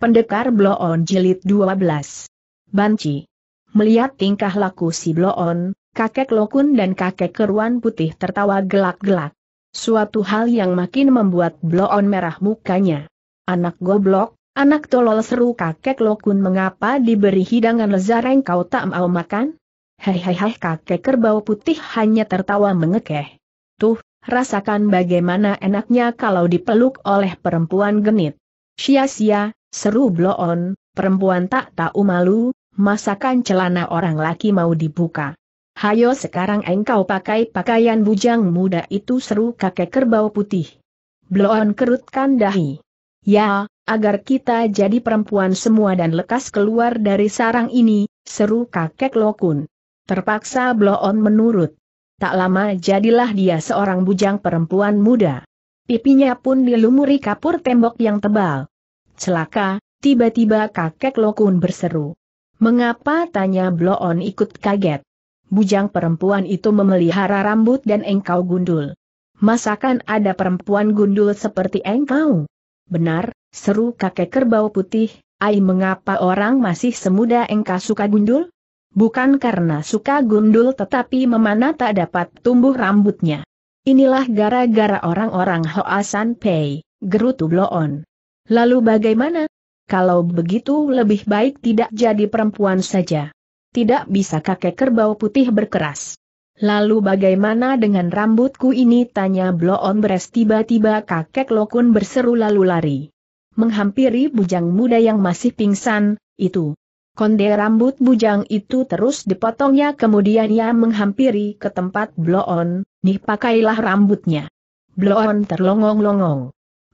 Pendekar Bloon Jilid 12 Banci Melihat tingkah laku si Bloon, kakek Lokun dan kakek Keruan Putih tertawa gelak-gelak. Suatu hal yang makin membuat Bloon merah mukanya. Anak goblok, anak tolol seru kakek Lokun mengapa diberi hidangan lezareng kau tak mau makan? Hehehe kakek kerbau putih hanya tertawa mengekeh. Tuh, rasakan bagaimana enaknya kalau dipeluk oleh perempuan genit. Sia-sia, seru Bloon, perempuan tak tahu malu, masakan celana orang laki mau dibuka. Hayo sekarang engkau pakai pakaian bujang muda itu seru kakek kerbau putih. Bloon kerutkan dahi. Ya, agar kita jadi perempuan semua dan lekas keluar dari sarang ini, seru kakek Lokun. Terpaksa Bloon menurut. Tak lama jadilah dia seorang bujang perempuan muda. Pipinya pun dilumuri kapur tembok yang tebal celaka, tiba-tiba kakek Lokun berseru. Mengapa tanya Bloon ikut kaget? Bujang perempuan itu memelihara rambut dan engkau gundul. Masakan ada perempuan gundul seperti engkau? Benar, seru kakek kerbau putih, ai mengapa orang masih semuda engkau suka gundul? Bukan karena suka gundul tetapi memana tak dapat tumbuh rambutnya. Inilah gara-gara orang-orang Hoasan Pei, gerutu Bloon. Lalu bagaimana? Kalau begitu lebih baik tidak jadi perempuan saja. Tidak bisa kakek kerbau putih berkeras. Lalu bagaimana dengan rambutku ini? Tanya Bloon Beres tiba-tiba kakek Lokun berseru lalu lari. Menghampiri bujang muda yang masih pingsan, itu. Konde rambut bujang itu terus dipotongnya kemudian ia menghampiri ke tempat Bloon, nih pakailah rambutnya. Bloon terlongong-longong.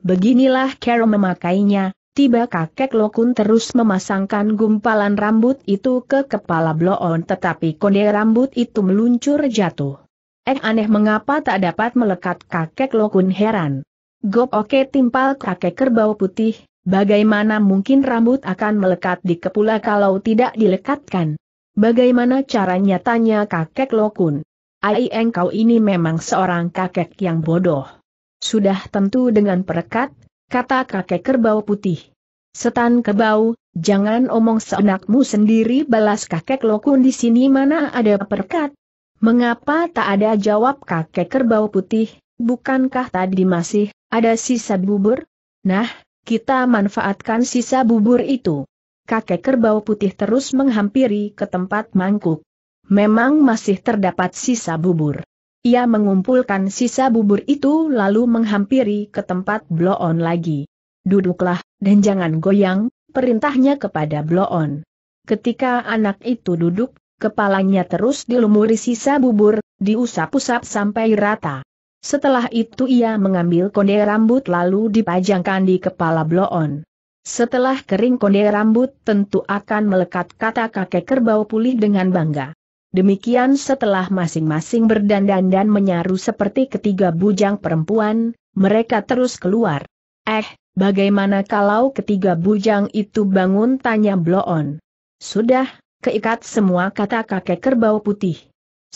Beginilah Carol memakainya, tiba kakek Lokun terus memasangkan gumpalan rambut itu ke kepala Bloon tetapi konde rambut itu meluncur jatuh. Eh aneh mengapa tak dapat melekat kakek Lokun heran. Gop oke timpal kakek kerbau putih, bagaimana mungkin rambut akan melekat di kepala kalau tidak dilekatkan? Bagaimana caranya tanya kakek Lokun? Ai engkau ini memang seorang kakek yang bodoh. Sudah tentu dengan perekat, kata kakek kerbau putih. Setan kebau, jangan omong seenakmu sendiri balas kakek lokun di sini mana ada perekat. Mengapa tak ada jawab kakek kerbau putih, bukankah tadi masih ada sisa bubur? Nah, kita manfaatkan sisa bubur itu. Kakek kerbau putih terus menghampiri ke tempat mangkuk. Memang masih terdapat sisa bubur. Ia mengumpulkan sisa bubur itu lalu menghampiri ke tempat Bloon lagi. Duduklah, dan jangan goyang, perintahnya kepada Bloon. Ketika anak itu duduk, kepalanya terus dilumuri sisa bubur, diusap-usap sampai rata. Setelah itu ia mengambil konde rambut lalu dipajangkan di kepala Bloon. Setelah kering konde rambut tentu akan melekat kata kakek kerbau pulih dengan bangga. Demikian setelah masing-masing berdandan dan menyaru seperti ketiga bujang perempuan, mereka terus keluar. Eh, bagaimana kalau ketiga bujang itu bangun tanya Bloon? Sudah, keikat semua kata kakek kerbau putih.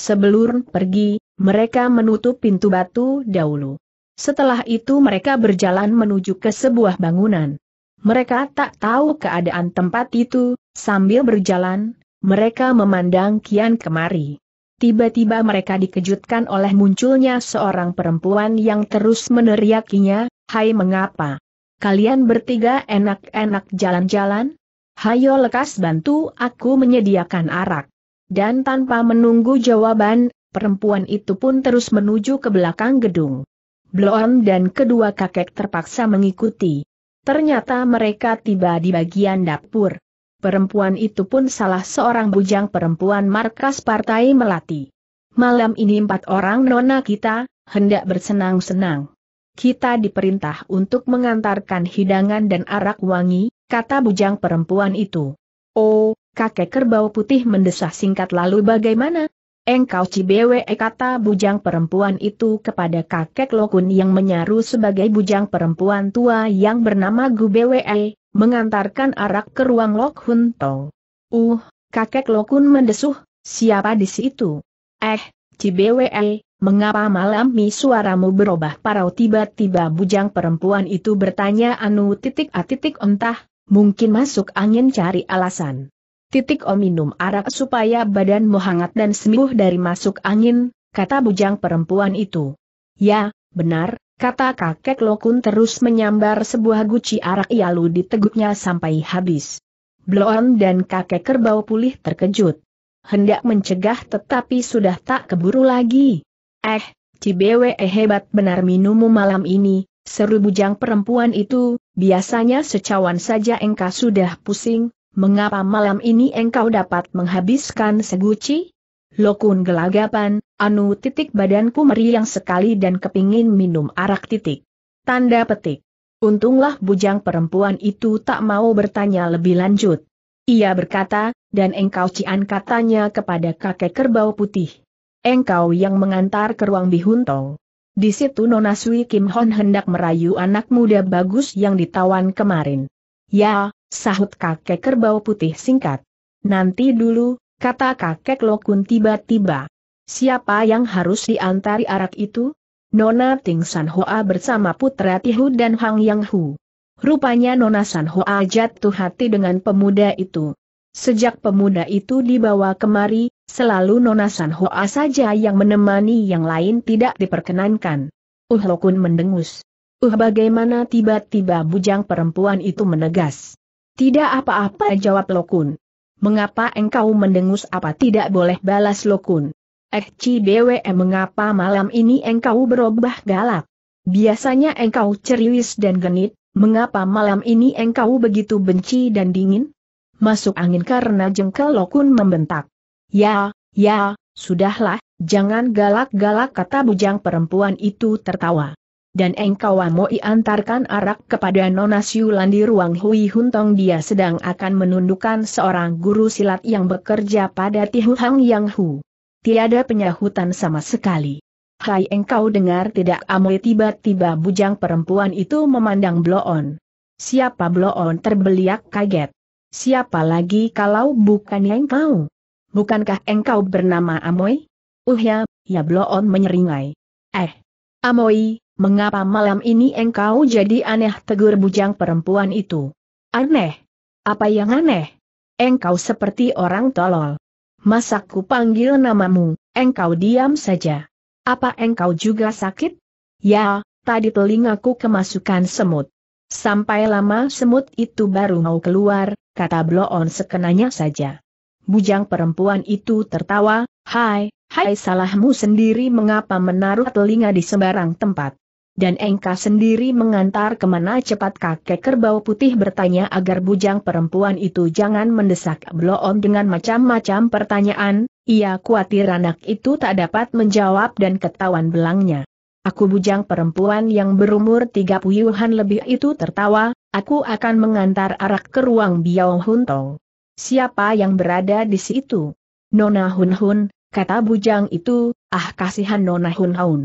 Sebelum pergi, mereka menutup pintu batu dahulu. Setelah itu mereka berjalan menuju ke sebuah bangunan. Mereka tak tahu keadaan tempat itu, sambil berjalan, mereka memandang kian kemari. Tiba-tiba mereka dikejutkan oleh munculnya seorang perempuan yang terus meneriakinya, Hai mengapa? Kalian bertiga enak-enak jalan-jalan? Hayo lekas bantu aku menyediakan arak. Dan tanpa menunggu jawaban, perempuan itu pun terus menuju ke belakang gedung. Bloon dan kedua kakek terpaksa mengikuti. Ternyata mereka tiba di bagian dapur perempuan itu pun salah seorang bujang perempuan markas Partai Melati. Malam ini empat orang nona kita, hendak bersenang-senang. Kita diperintah untuk mengantarkan hidangan dan arak wangi, kata bujang perempuan itu. Oh, kakek kerbau putih mendesah singkat lalu bagaimana? Engkau cibewe kata bujang perempuan itu kepada kakek Lokun yang menyaru sebagai bujang perempuan tua yang bernama Gubewe mengantarkan arak ke ruang Lok Hun Tong. Uh, kakek Hun mendesuh, siapa di situ? Eh, Cibwe, mengapa malam mi suaramu berubah parau tiba-tiba bujang perempuan itu bertanya anu titik a ah, titik entah, mungkin masuk angin cari alasan. Titik o oh, minum arak supaya badanmu hangat dan sembuh dari masuk angin, kata bujang perempuan itu. Ya, benar, Kata kakek Lokun terus menyambar sebuah guci arak lalu diteguknya sampai habis. Bloon dan kakek kerbau pulih terkejut. Hendak mencegah tetapi sudah tak keburu lagi. Eh, Cibewe eh, hebat benar minummu malam ini, seru bujang perempuan itu, biasanya secawan saja engkau sudah pusing, mengapa malam ini engkau dapat menghabiskan seguci? Lokun gelagapan, anu titik badanku meriang sekali dan kepingin minum arak titik. Tanda petik. Untunglah bujang perempuan itu tak mau bertanya lebih lanjut. Ia berkata, dan engkau cian katanya kepada kakek kerbau putih. Engkau yang mengantar ke ruang bihuntong. Di situ Nona Sui Kim Hon hendak merayu anak muda bagus yang ditawan kemarin. Ya, sahut kakek kerbau putih singkat. Nanti dulu, Kata kakek Lokun tiba-tiba. Siapa yang harus diantari arak itu? Nona Ting San Hoa bersama putra Tihu dan Hang Yang Hu. Rupanya Nona San Hoa jatuh hati dengan pemuda itu. Sejak pemuda itu dibawa kemari, selalu Nona San Hoa saja yang menemani yang lain tidak diperkenankan. Uh Lokun mendengus. Uh bagaimana tiba-tiba bujang perempuan itu menegas. Tidak apa-apa jawab Lokun. Mengapa engkau mendengus apa tidak boleh balas lokun? Eh CBWM eh, mengapa malam ini engkau berubah galak? Biasanya engkau ceriwis dan genit, mengapa malam ini engkau begitu benci dan dingin? Masuk angin karena jengkel lokun membentak. Ya, ya, sudahlah, jangan galak-galak kata bujang perempuan itu tertawa dan engkau amoi antarkan arak kepada Nona Siulan di ruang Hui Huntong dia sedang akan menundukkan seorang guru silat yang bekerja pada Tihu Hang Yang Hu. Tiada penyahutan sama sekali. Hai engkau dengar tidak amoi tiba-tiba bujang perempuan itu memandang Bloon. Siapa Bloon terbeliak kaget. Siapa lagi kalau bukan yang kau? Bukankah engkau bernama Amoy? Uh ya, ya Bloon menyeringai. Eh, Amoy, mengapa malam ini engkau jadi aneh tegur bujang perempuan itu? Aneh? Apa yang aneh? Engkau seperti orang tolol. Masakku panggil namamu, engkau diam saja. Apa engkau juga sakit? Ya, tadi telingaku kemasukan semut. Sampai lama semut itu baru mau keluar, kata Bloon sekenanya saja. Bujang perempuan itu tertawa, hai, hai salahmu sendiri mengapa menaruh telinga di sembarang tempat dan engkau sendiri mengantar kemana cepat kakek kerbau putih bertanya agar bujang perempuan itu jangan mendesak bloon dengan macam-macam pertanyaan, ia khawatir anak itu tak dapat menjawab dan ketahuan belangnya. Aku bujang perempuan yang berumur tiga puyuhan lebih itu tertawa, aku akan mengantar arak ke ruang Biao Huntong. Siapa yang berada di situ? Nona Hun Hun, kata bujang itu, ah kasihan Nona Hun Hun.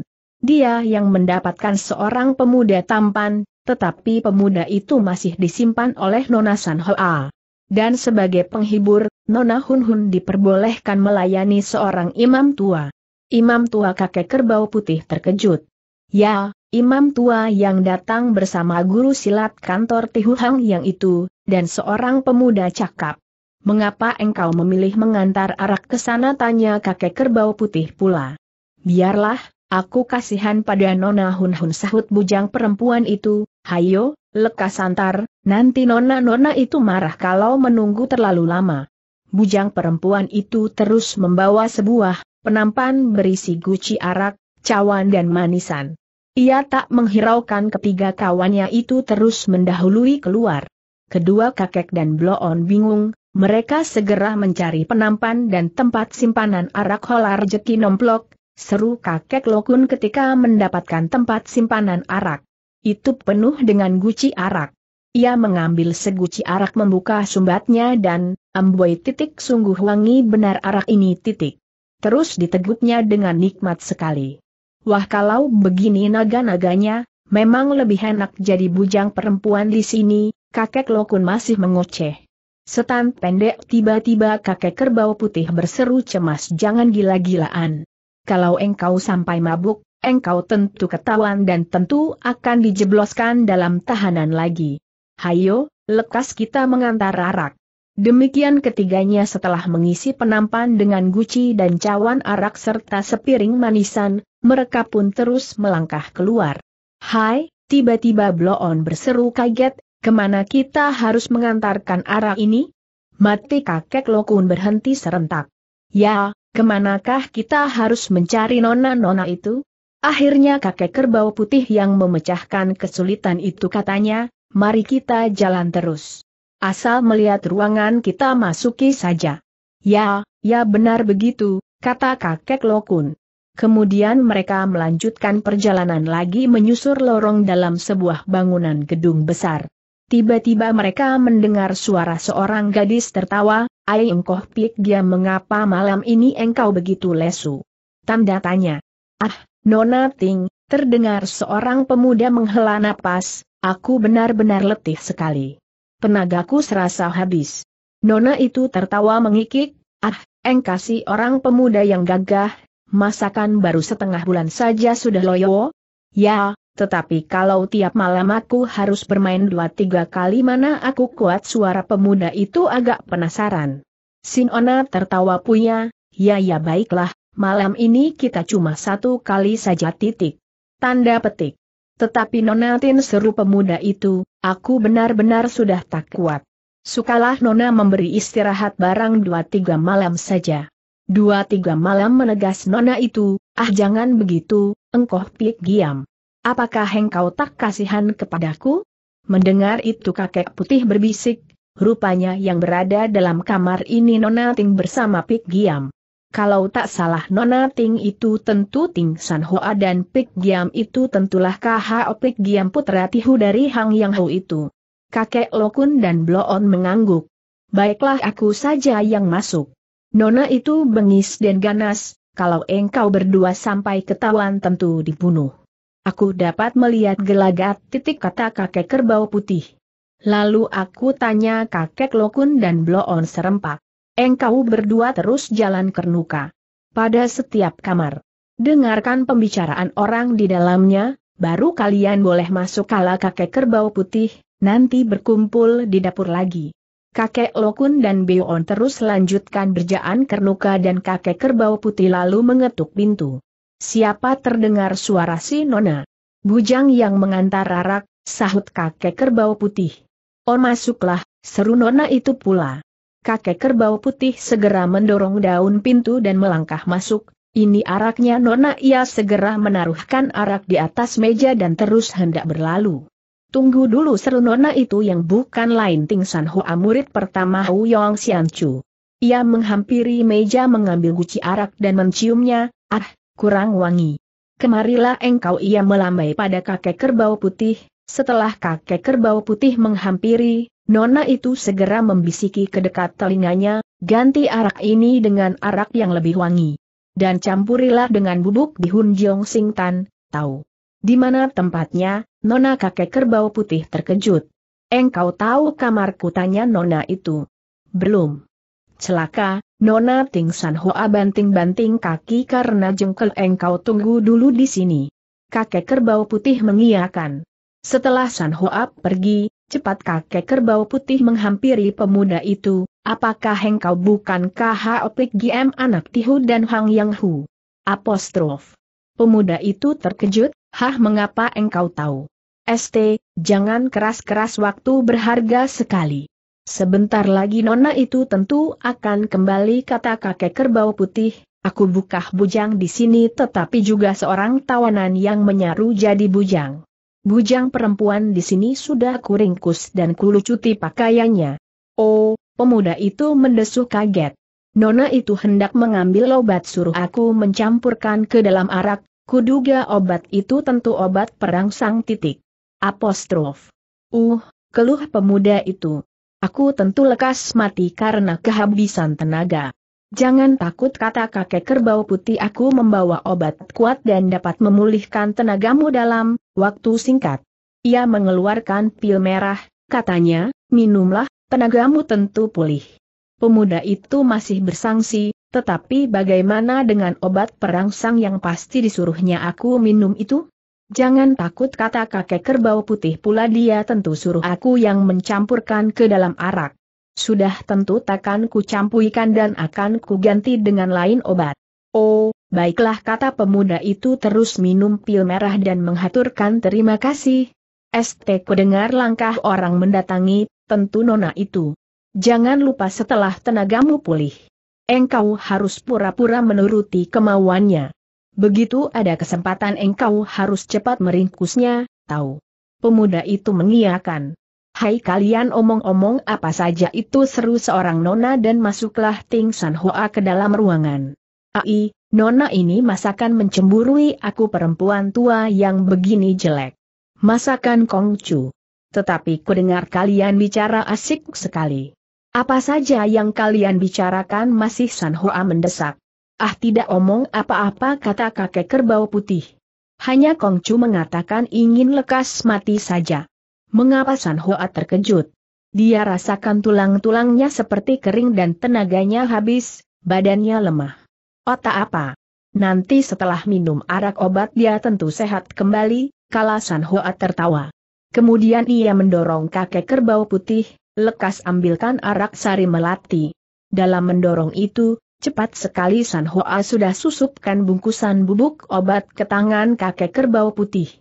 Dia yang mendapatkan seorang pemuda tampan, tetapi pemuda itu masih disimpan oleh Nona San Hoa. Dan sebagai penghibur, Nona Hun Hun diperbolehkan melayani seorang imam tua. Imam tua kakek kerbau putih terkejut. Ya, imam tua yang datang bersama guru silat kantor Tihuhang yang itu, dan seorang pemuda cakap. Mengapa engkau memilih mengantar arak ke sana tanya kakek kerbau putih pula. Biarlah, Aku kasihan pada Nona Hun Hun sahut bujang perempuan itu, hayo, lekas antar, nanti Nona-Nona itu marah kalau menunggu terlalu lama. Bujang perempuan itu terus membawa sebuah penampan berisi guci arak, cawan dan manisan. Ia tak menghiraukan ketiga kawannya itu terus mendahului keluar. Kedua kakek dan Bloon bingung, mereka segera mencari penampan dan tempat simpanan arak holar jeki nomplok, Seru kakek Lokun ketika mendapatkan tempat simpanan arak. Itu penuh dengan guci arak. Ia mengambil seguci arak membuka sumbatnya dan, amboi titik sungguh wangi benar arak ini titik. Terus diteguknya dengan nikmat sekali. Wah kalau begini naga-naganya, memang lebih enak jadi bujang perempuan di sini, kakek Lokun masih mengoceh. Setan pendek tiba-tiba kakek kerbau putih berseru cemas jangan gila-gilaan kalau engkau sampai mabuk, engkau tentu ketahuan dan tentu akan dijebloskan dalam tahanan lagi. Hayo, lekas kita mengantar arak. Demikian ketiganya setelah mengisi penampan dengan guci dan cawan arak serta sepiring manisan, mereka pun terus melangkah keluar. Hai, tiba-tiba Bloon berseru kaget, kemana kita harus mengantarkan arak ini? Mati kakek Lokun berhenti serentak. Ya, Kemanakah kita harus mencari nona-nona itu? Akhirnya kakek kerbau putih yang memecahkan kesulitan itu katanya, mari kita jalan terus. Asal melihat ruangan kita masuki saja. Ya, ya benar begitu, kata kakek Lokun. Kemudian mereka melanjutkan perjalanan lagi menyusur lorong dalam sebuah bangunan gedung besar. Tiba-tiba mereka mendengar suara seorang gadis tertawa, Ai engkoh pik dia mengapa malam ini engkau begitu lesu? Tanda tanya. Ah, Nona Ting, terdengar seorang pemuda menghela napas, aku benar-benar letih sekali. Tenagaku serasa habis. Nona itu tertawa mengikik, ah, engkau si orang pemuda yang gagah, masakan baru setengah bulan saja sudah loyo? Ya, tetapi kalau tiap malam aku harus bermain dua tiga kali mana aku kuat suara pemuda itu agak penasaran. Sinona tertawa punya. ya ya baiklah, malam ini kita cuma satu kali saja titik. Tanda petik. Tetapi Nona tin seru pemuda itu, aku benar-benar sudah tak kuat. Sukalah Nona memberi istirahat barang dua tiga malam saja. Dua tiga malam menegas Nona itu, ah jangan begitu, engkau pik giam. Apakah engkau tak kasihan kepadaku? Mendengar itu kakek putih berbisik, rupanya yang berada dalam kamar ini Nona Ting bersama Pik Giam. Kalau tak salah Nona Ting itu tentu Ting San Hoa dan Pik Giam itu tentulah KHO Pik Giam putra Tihu dari Hang Yang Ho itu. Kakek Lokun dan Bloon mengangguk. Baiklah aku saja yang masuk. Nona itu bengis dan ganas, kalau engkau berdua sampai ketahuan tentu dibunuh. Aku dapat melihat gelagat titik kata kakek kerbau putih. Lalu aku tanya kakek Lokun dan Bloon serempak. Engkau berdua terus jalan kernuka. Pada setiap kamar. Dengarkan pembicaraan orang di dalamnya, baru kalian boleh masuk kala kakek kerbau putih, nanti berkumpul di dapur lagi. Kakek Lokun dan bloon terus lanjutkan berjaan kernuka dan kakek kerbau putih lalu mengetuk pintu. Siapa terdengar suara si Nona? Bujang yang mengantar arak, sahut kakek kerbau putih. Oh masuklah, seru Nona itu pula. Kakek kerbau putih segera mendorong daun pintu dan melangkah masuk, ini araknya Nona ia segera menaruhkan arak di atas meja dan terus hendak berlalu. Tunggu dulu seru Nona itu yang bukan lain Ting San Hua murid pertama Hu Yong Sian Chu. Ia menghampiri meja mengambil guci arak dan menciumnya, ah, kurang wangi. Kemarilah engkau ia melambai pada kakek kerbau putih, setelah kakek kerbau putih menghampiri, nona itu segera membisiki ke dekat telinganya, ganti arak ini dengan arak yang lebih wangi. Dan campurilah dengan bubuk di Hun Jong Sing Tan, tahu. Di mana tempatnya, nona kakek kerbau putih terkejut. Engkau tahu kamarku tanya nona itu? Belum. Celaka, Nona Ting San Hoa banting-banting kaki karena jengkel engkau tunggu dulu di sini. Kakek kerbau putih mengiakan. Setelah San Hoa pergi, cepat kakek kerbau putih menghampiri pemuda itu, apakah engkau bukan Haopik gm anak Tihu dan Hang Yang Hu? Apostrof. Pemuda itu terkejut, hah mengapa engkau tahu? ST, jangan keras-keras waktu berharga sekali. Sebentar lagi nona itu tentu akan kembali kata kakek kerbau putih, aku bukah bujang di sini tetapi juga seorang tawanan yang menyaru jadi bujang. Bujang perempuan di sini sudah kuringkus dan kulucuti pakaiannya. Oh, pemuda itu mendesuh kaget. Nona itu hendak mengambil obat suruh aku mencampurkan ke dalam arak, kuduga obat itu tentu obat perangsang titik. Apostrof. Uh, keluh pemuda itu. Aku tentu lekas mati karena kehabisan tenaga. Jangan takut kata kakek kerbau putih aku membawa obat kuat dan dapat memulihkan tenagamu dalam waktu singkat. Ia mengeluarkan pil merah, katanya, minumlah, tenagamu tentu pulih. Pemuda itu masih bersangsi, tetapi bagaimana dengan obat perangsang yang pasti disuruhnya aku minum itu? Jangan takut kata kakek kerbau putih pula dia tentu suruh aku yang mencampurkan ke dalam arak. Sudah tentu takkan ku campuikan dan akan ku ganti dengan lain obat. Oh, baiklah kata pemuda itu terus minum pil merah dan menghaturkan terima kasih. ST kudengar langkah orang mendatangi, tentu nona itu. Jangan lupa setelah tenagamu pulih. Engkau harus pura-pura menuruti kemauannya. Begitu ada kesempatan engkau harus cepat meringkusnya, tahu. Pemuda itu mengiakan. Hai kalian omong-omong apa saja itu seru seorang nona dan masuklah Ting San Hoa ke dalam ruangan. Ai, nona ini masakan mencemburui aku perempuan tua yang begini jelek. Masakan Kong Chu. Tetapi kudengar kalian bicara asik sekali. Apa saja yang kalian bicarakan masih San Hoa mendesak. Ah tidak omong apa-apa kata kakek kerbau putih. Hanya Kongcu mengatakan ingin lekas mati saja. Mengapa San Hoa terkejut? Dia rasakan tulang-tulangnya seperti kering dan tenaganya habis, badannya lemah. Otak oh, apa? Nanti setelah minum arak obat dia tentu sehat kembali, kala San Hoa tertawa. Kemudian ia mendorong kakek kerbau putih, lekas ambilkan arak sari melati. Dalam mendorong itu, Cepat sekali San Hoa sudah susupkan bungkusan bubuk obat ke tangan kakek kerbau putih.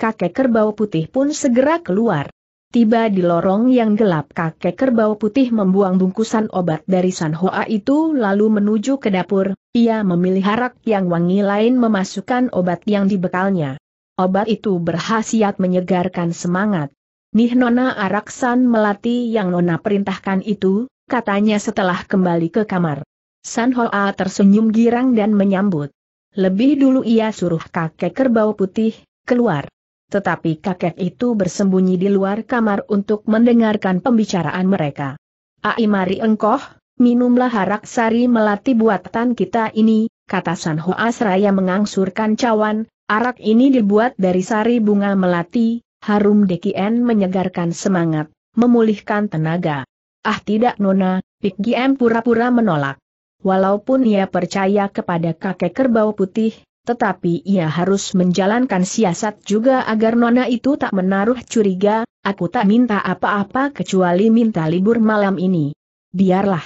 Kakek kerbau putih pun segera keluar. Tiba di lorong yang gelap kakek kerbau putih membuang bungkusan obat dari San Hoa itu lalu menuju ke dapur, ia memilih harak yang wangi lain memasukkan obat yang dibekalnya. Obat itu berhasiat menyegarkan semangat. Nih Nona Araksan Melati yang Nona perintahkan itu, katanya setelah kembali ke kamar. San Hoa tersenyum girang dan menyambut. Lebih dulu ia suruh kakek kerbau putih, keluar. Tetapi kakek itu bersembunyi di luar kamar untuk mendengarkan pembicaraan mereka. Ai mari engkoh, minumlah harak sari melati buatan kita ini, kata San Hoa seraya mengangsurkan cawan, arak ini dibuat dari sari bunga melati, harum dekien menyegarkan semangat, memulihkan tenaga. Ah tidak nona, Pik pura-pura menolak. Walaupun ia percaya kepada kakek kerbau putih, tetapi ia harus menjalankan siasat juga agar Nona itu tak menaruh curiga, aku tak minta apa-apa kecuali minta libur malam ini. Biarlah.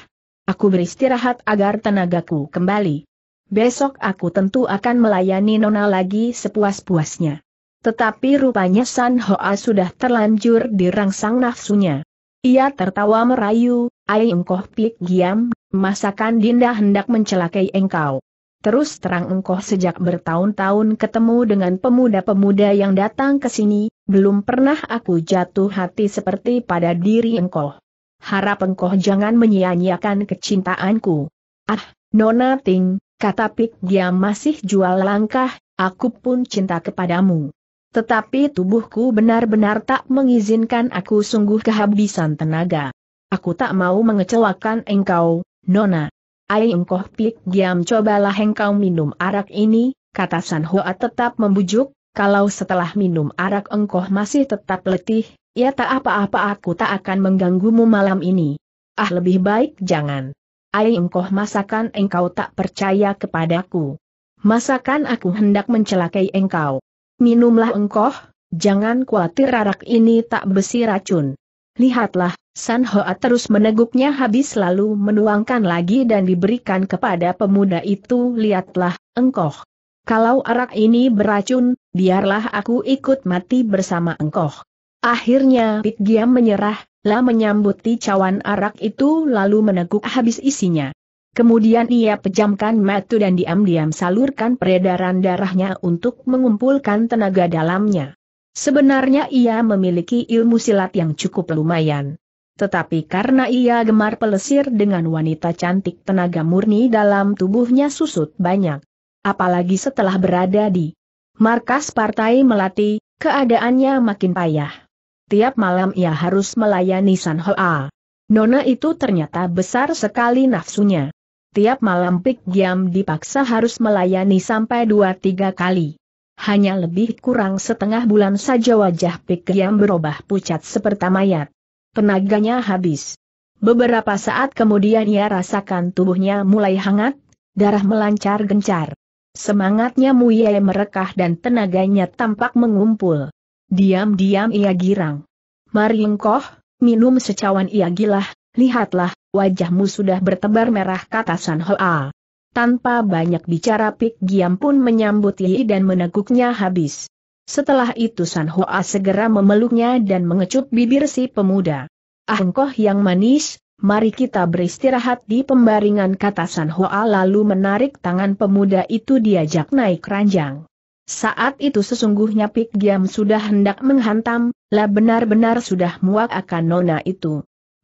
Aku beristirahat agar tenagaku kembali. Besok aku tentu akan melayani Nona lagi sepuas-puasnya. Tetapi rupanya San Hoa sudah terlanjur dirangsang nafsunya. Ia tertawa merayu, ayo engkau Pik Giam, Masakan Dinda hendak mencelakai engkau. Terus terang engkau sejak bertahun-tahun ketemu dengan pemuda-pemuda yang datang ke sini, belum pernah aku jatuh hati seperti pada diri engkau. Harap engkau jangan menyia-nyiakan kecintaanku. Ah, Nona Ting, kata Pik dia masih jual langkah, aku pun cinta kepadamu. Tetapi tubuhku benar-benar tak mengizinkan aku sungguh kehabisan tenaga. Aku tak mau mengecewakan engkau, Nona, Ai engkoh pik diam cobalah engkau minum arak ini, kata San Hoa tetap membujuk, kalau setelah minum arak engkau masih tetap letih, ya tak apa-apa aku tak akan mengganggumu malam ini. Ah lebih baik jangan. Ai engkoh masakan engkau tak percaya kepadaku. Masakan aku hendak mencelakai engkau. Minumlah engkau, jangan khawatir arak ini tak besi racun. Lihatlah, San Hoa terus meneguknya habis lalu menuangkan lagi dan diberikan kepada pemuda itu lihatlah, engkoh. Kalau arak ini beracun, biarlah aku ikut mati bersama engkoh. Akhirnya Pit Giam menyerah, lah menyambuti cawan arak itu lalu meneguk habis isinya. Kemudian ia pejamkan mata dan diam-diam salurkan peredaran darahnya untuk mengumpulkan tenaga dalamnya. Sebenarnya ia memiliki ilmu silat yang cukup lumayan. Tetapi karena ia gemar pelesir dengan wanita cantik tenaga murni dalam tubuhnya susut banyak. Apalagi setelah berada di markas partai Melati, keadaannya makin payah. Tiap malam ia harus melayani San Hoa. Nona itu ternyata besar sekali nafsunya. Tiap malam Pik Giam dipaksa harus melayani sampai dua tiga kali hanya lebih kurang setengah bulan saja wajah Pik berubah pucat seperti mayat. Tenaganya habis. Beberapa saat kemudian ia rasakan tubuhnya mulai hangat, darah melancar gencar. Semangatnya mulai merekah dan tenaganya tampak mengumpul. Diam-diam ia girang. Mari engkoh, minum secawan ia gilah, lihatlah, wajahmu sudah bertebar merah kata San Hoa. Tanpa banyak bicara Pik Giam pun menyambut Yi dan meneguknya habis. Setelah itu San Hoa segera memeluknya dan mengecup bibir si pemuda. Ah, engkoh yang manis, mari kita beristirahat di pembaringan kata San Hoa lalu menarik tangan pemuda itu diajak naik ranjang. Saat itu sesungguhnya Pik Giam sudah hendak menghantam, lah benar-benar sudah muak akan nona itu.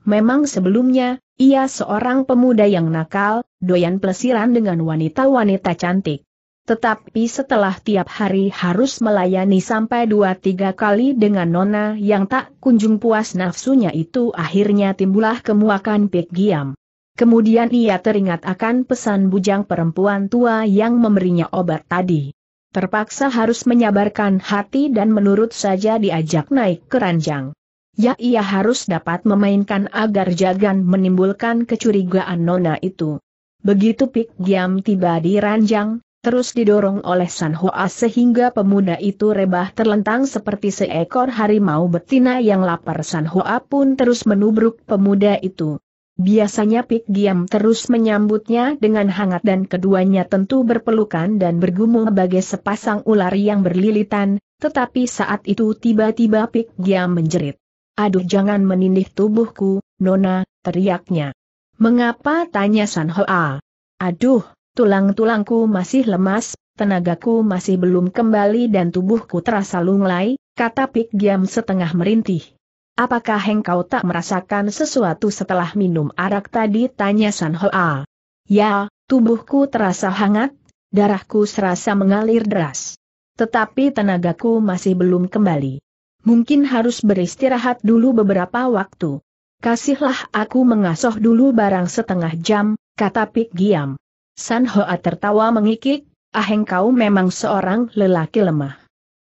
Memang sebelumnya, ia seorang pemuda yang nakal, doyan plesiran dengan wanita-wanita cantik. Tetapi setelah tiap hari harus melayani sampai dua tiga kali dengan nona yang tak kunjung puas nafsunya itu akhirnya timbullah kemuakan Pek Giam. Kemudian ia teringat akan pesan bujang perempuan tua yang memberinya obat tadi. Terpaksa harus menyabarkan hati dan menurut saja diajak naik keranjang ya ia harus dapat memainkan agar Jagan menimbulkan kecurigaan Nona itu. Begitu Pik Giam tiba di ranjang, terus didorong oleh San Hoa sehingga pemuda itu rebah terlentang seperti seekor harimau betina yang lapar San Hoa pun terus menubruk pemuda itu. Biasanya Pik Giam terus menyambutnya dengan hangat dan keduanya tentu berpelukan dan bergumul sebagai sepasang ular yang berlilitan, tetapi saat itu tiba-tiba Pik Giam menjerit. Aduh jangan menindih tubuhku, Nona, teriaknya. Mengapa tanya San Hoa? Aduh, tulang-tulangku masih lemas, tenagaku masih belum kembali dan tubuhku terasa lunglai, kata Pik Giam setengah merintih. Apakah engkau tak merasakan sesuatu setelah minum arak tadi tanya San Hoa? Ya, tubuhku terasa hangat, darahku serasa mengalir deras. Tetapi tenagaku masih belum kembali mungkin harus beristirahat dulu beberapa waktu. Kasihlah aku mengasoh dulu barang setengah jam, kata Pik Giam. San Hoa tertawa mengikik, ah engkau memang seorang lelaki lemah.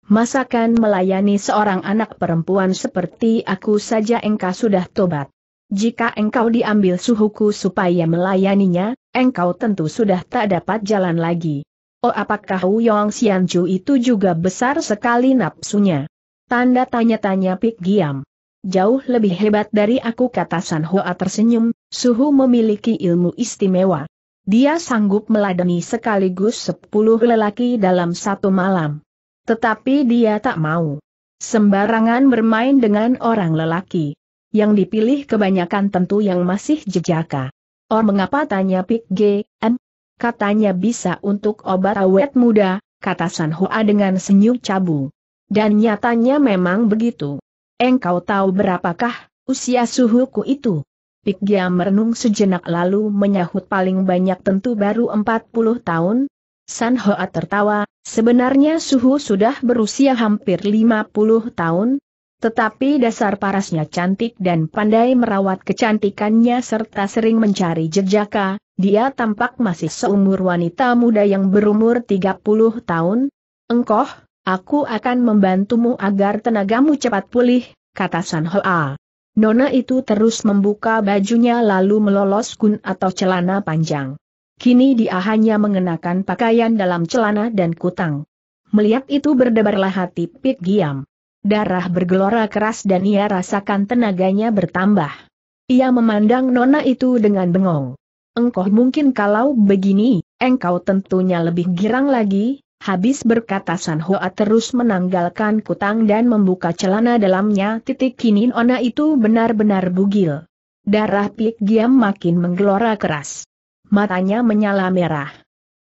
Masakan melayani seorang anak perempuan seperti aku saja engkau sudah tobat. Jika engkau diambil suhuku supaya melayaninya, engkau tentu sudah tak dapat jalan lagi. Oh apakah Huyong Xianju itu juga besar sekali nafsunya? Tanda tanya-tanya Pik Giam, Jauh lebih hebat dari aku kata San Hoa tersenyum, Suhu memiliki ilmu istimewa. Dia sanggup meladeni sekaligus sepuluh lelaki dalam satu malam. Tetapi dia tak mau. Sembarangan bermain dengan orang lelaki. Yang dipilih kebanyakan tentu yang masih jejaka. Or oh, mengapa tanya Pik G, M? Katanya bisa untuk obat awet muda, kata San Hoa dengan senyum cabu. Dan nyatanya memang begitu. Engkau tahu berapakah usia suhuku itu? Pik Gia merenung sejenak lalu menyahut paling banyak tentu baru 40 tahun. San Hoa tertawa, sebenarnya suhu sudah berusia hampir 50 tahun, tetapi dasar parasnya cantik dan pandai merawat kecantikannya serta sering mencari jejaka, dia tampak masih seumur wanita muda yang berumur 30 tahun. Engkoh, Aku akan membantumu agar tenagamu cepat pulih, kata San Hoa. Nona itu terus membuka bajunya lalu melolos kun atau celana panjang. Kini dia hanya mengenakan pakaian dalam celana dan kutang. Melihat itu berdebarlah hati Pit Giam. Darah bergelora keras dan ia rasakan tenaganya bertambah. Ia memandang Nona itu dengan bengong. Engkau mungkin kalau begini, engkau tentunya lebih girang lagi, Habis berkata San Hoa terus menanggalkan kutang dan membuka celana dalamnya titik kini Ona itu benar-benar bugil. Darah Pik Giam makin menggelora keras. Matanya menyala merah.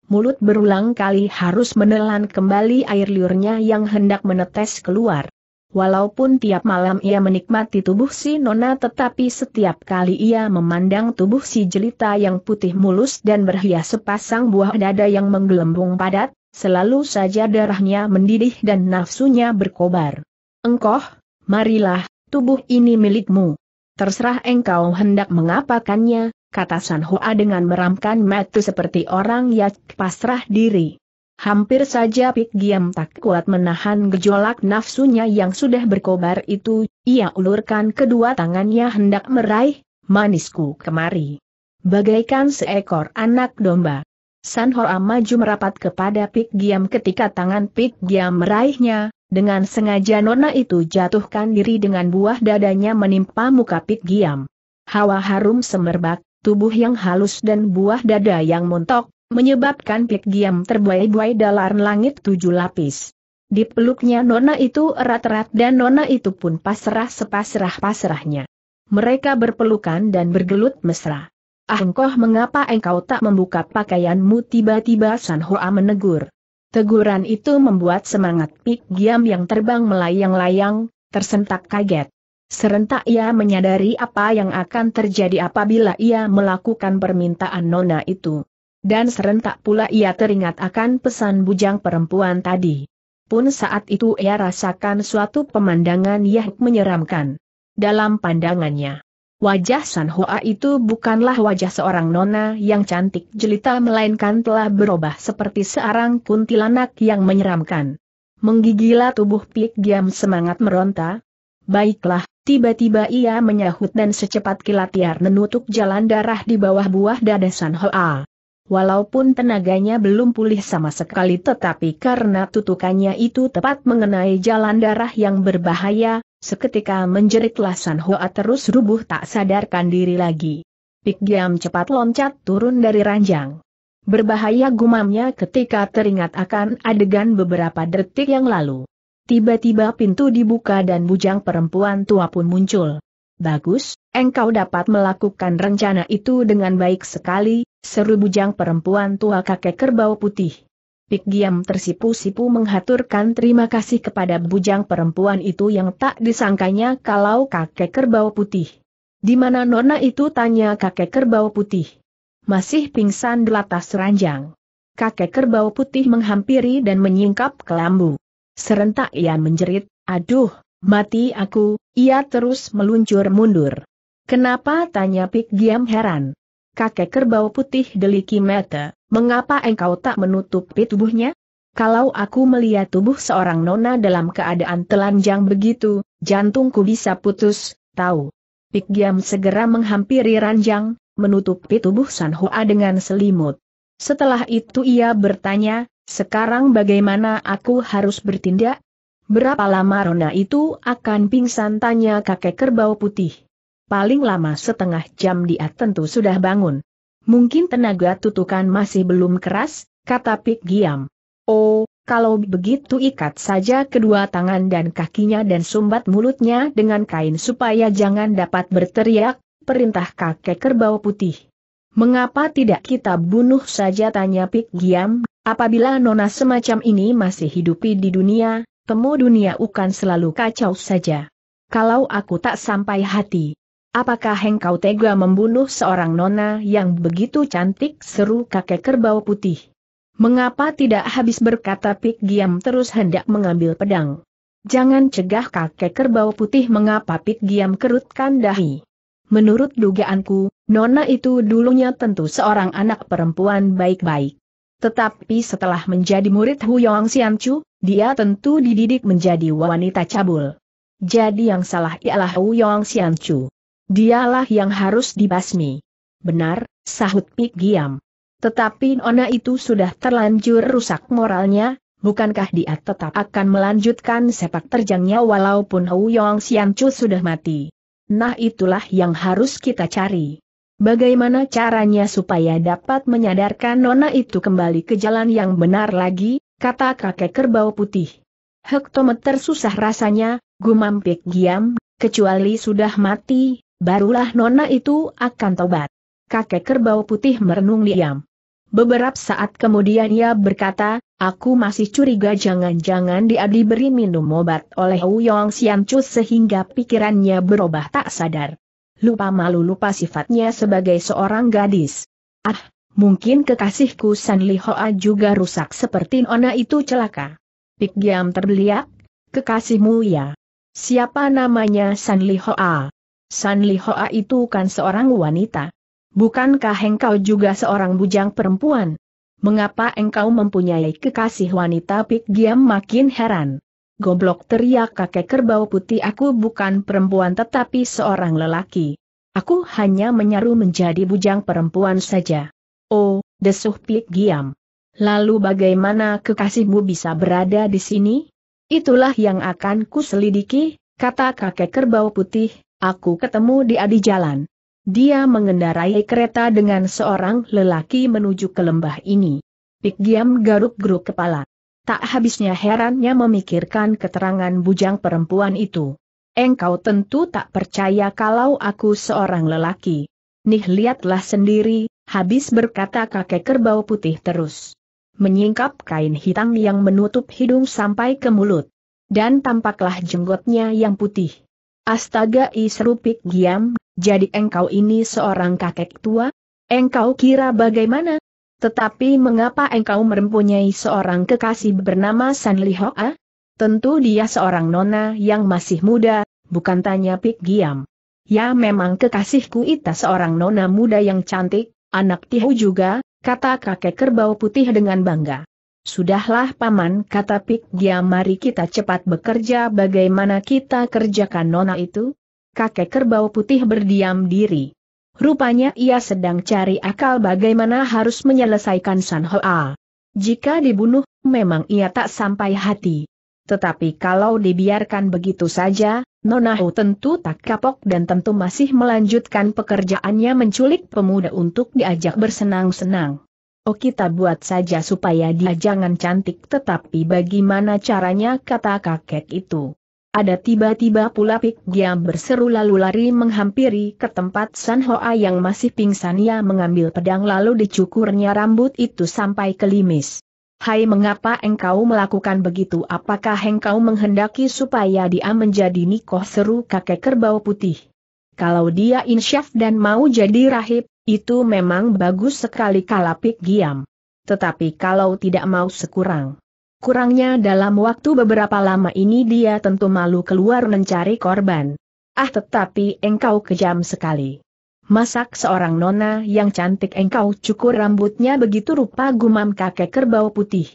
Mulut berulang kali harus menelan kembali air liurnya yang hendak menetes keluar. Walaupun tiap malam ia menikmati tubuh si Nona tetapi setiap kali ia memandang tubuh si jelita yang putih mulus dan berhias sepasang buah dada yang menggelembung padat, Selalu saja darahnya mendidih dan nafsunya berkobar. Engkoh, marilah, tubuh ini milikmu. Terserah engkau hendak mengapakannya, kata San Hoa dengan meramkan mata seperti orang yang pasrah diri. Hampir saja Pik Giam tak kuat menahan gejolak nafsunya yang sudah berkobar itu, ia ulurkan kedua tangannya hendak meraih, manisku kemari. Bagaikan seekor anak domba. San Hoa maju merapat kepada Pik Giam ketika tangan Pik Giam meraihnya, dengan sengaja nona itu jatuhkan diri dengan buah dadanya menimpa muka Pik Giam. Hawa harum semerbak, tubuh yang halus dan buah dada yang montok, menyebabkan Pik Giam terbuai-buai dalam langit tujuh lapis. Di peluknya nona itu erat-erat dan nona itu pun pasrah sepasrah-pasrahnya. Mereka berpelukan dan bergelut mesra. Ah engkau mengapa engkau tak membuka pakaianmu tiba-tiba San Hoa menegur. Teguran itu membuat semangat Pik Giam yang terbang melayang-layang, tersentak kaget. Serentak ia menyadari apa yang akan terjadi apabila ia melakukan permintaan Nona itu. Dan serentak pula ia teringat akan pesan bujang perempuan tadi. Pun saat itu ia rasakan suatu pemandangan yang menyeramkan. Dalam pandangannya, Wajah San Hoa itu bukanlah wajah seorang nona yang cantik jelita melainkan telah berubah seperti seorang kuntilanak yang menyeramkan. Menggigilah tubuh Pik Giam semangat meronta. Baiklah, tiba-tiba ia menyahut dan secepat kilat tiar menutup jalan darah di bawah buah dada San Hoa. Walaupun tenaganya belum pulih sama sekali tetapi karena tutukannya itu tepat mengenai jalan darah yang berbahaya, Seketika menjeritlah San Hoa terus rubuh tak sadarkan diri lagi. Pik Giam cepat loncat turun dari ranjang. Berbahaya gumamnya ketika teringat akan adegan beberapa detik yang lalu. Tiba-tiba pintu dibuka dan bujang perempuan tua pun muncul. Bagus, engkau dapat melakukan rencana itu dengan baik sekali, seru bujang perempuan tua kakek kerbau putih. Pik Giam tersipu-sipu menghaturkan terima kasih kepada bujang perempuan itu yang tak disangkanya kalau kakek kerbau putih. Di mana nona itu tanya kakek kerbau putih. Masih pingsan di atas ranjang. Kakek kerbau putih menghampiri dan menyingkap kelambu. Serentak ia menjerit, aduh, mati aku, ia terus meluncur mundur. Kenapa tanya Pik Giam heran. Kakek kerbau putih deliki mata. Mengapa engkau tak menutupi tubuhnya? Kalau aku melihat tubuh seorang nona dalam keadaan telanjang begitu, jantungku bisa putus, tahu. Pik Giam segera menghampiri ranjang, menutupi tubuh San Hua dengan selimut. Setelah itu ia bertanya, sekarang bagaimana aku harus bertindak? Berapa lama Rona itu akan pingsan tanya kakek kerbau putih. Paling lama setengah jam dia tentu sudah bangun. Mungkin tenaga tutukan masih belum keras, kata Pik Giam. Oh, kalau begitu ikat saja kedua tangan dan kakinya dan sumbat mulutnya dengan kain supaya jangan dapat berteriak, perintah kakek kerbau putih. Mengapa tidak kita bunuh saja tanya Pik Giam, apabila nona semacam ini masih hidupi di dunia, temu dunia ukan selalu kacau saja. Kalau aku tak sampai hati, Apakah engkau tega membunuh seorang nona yang begitu cantik seru kakek kerbau putih? Mengapa tidak habis berkata Pik Giam terus hendak mengambil pedang? Jangan cegah kakek kerbau putih mengapa Pik Giam kerutkan dahi. Menurut dugaanku, nona itu dulunya tentu seorang anak perempuan baik-baik. Tetapi setelah menjadi murid Huyong Siancu, dia tentu dididik menjadi wanita cabul. Jadi yang salah ialah Huyong Siancu. Dialah yang harus dibasmi. Benar, sahut Pik Giam. Tetapi Nona itu sudah terlanjur rusak moralnya, bukankah dia tetap akan melanjutkan sepak terjangnya walaupun Hou Yong Sian Chu sudah mati? Nah itulah yang harus kita cari. Bagaimana caranya supaya dapat menyadarkan Nona itu kembali ke jalan yang benar lagi, kata kakek kerbau putih. Hektometer susah rasanya, gumam Pik Giam, kecuali sudah mati, barulah nona itu akan tobat. Kakek kerbau putih merenung diam. Beberapa saat kemudian ia berkata, aku masih curiga jangan-jangan dia diberi minum obat oleh Uyong Sianchus sehingga pikirannya berubah tak sadar. Lupa malu lupa sifatnya sebagai seorang gadis. Ah, mungkin kekasihku San Li juga rusak seperti Nona itu celaka. Pik Giam terbeliak, kekasihmu ya. Siapa namanya San Li San Li Hoa itu kan seorang wanita. Bukankah engkau juga seorang bujang perempuan? Mengapa engkau mempunyai kekasih wanita Pik Giam makin heran. Goblok teriak kakek kerbau putih aku bukan perempuan tetapi seorang lelaki. Aku hanya menyaru menjadi bujang perempuan saja. Oh, desuh Pik Giam. Lalu bagaimana kekasihmu bisa berada di sini? Itulah yang akan kuselidiki, kata kakek kerbau putih, Aku ketemu di adi jalan. Dia mengendarai kereta dengan seorang lelaki menuju ke lembah ini. Pik Giam garuk-geruk kepala. Tak habisnya herannya memikirkan keterangan bujang perempuan itu. Engkau tentu tak percaya kalau aku seorang lelaki. Nih lihatlah sendiri, habis berkata kakek kerbau putih terus. Menyingkap kain hitam yang menutup hidung sampai ke mulut. Dan tampaklah jenggotnya yang putih. Astaga i serupik giam. jadi engkau ini seorang kakek tua? Engkau kira bagaimana? Tetapi mengapa engkau mempunyai seorang kekasih bernama San Lihoa? Ah? Tentu dia seorang nona yang masih muda, bukan tanya Pik Giam. Ya memang kekasihku itu seorang nona muda yang cantik, anak Tihu juga, kata kakek kerbau putih dengan bangga. Sudahlah paman kata Pik dia mari kita cepat bekerja bagaimana kita kerjakan nona itu? Kakek kerbau putih berdiam diri. Rupanya ia sedang cari akal bagaimana harus menyelesaikan San Hoa. Jika dibunuh, memang ia tak sampai hati. Tetapi kalau dibiarkan begitu saja, Nona Ho tentu tak kapok dan tentu masih melanjutkan pekerjaannya menculik pemuda untuk diajak bersenang-senang. Oh kita buat saja supaya dia jangan cantik tetapi bagaimana caranya kata kakek itu. Ada tiba-tiba pula Pik Giam berseru lalu lari menghampiri ke tempat San Hoa yang masih pingsan ia mengambil pedang lalu dicukurnya rambut itu sampai kelimis. Hai mengapa engkau melakukan begitu apakah engkau menghendaki supaya dia menjadi nikoh seru kakek kerbau putih. Kalau dia insyaf dan mau jadi rahib, itu memang bagus sekali kalapik giam. Tetapi kalau tidak mau sekurang. Kurangnya dalam waktu beberapa lama ini dia tentu malu keluar mencari korban. Ah tetapi engkau kejam sekali. Masak seorang nona yang cantik engkau cukur rambutnya begitu rupa gumam kakek kerbau putih.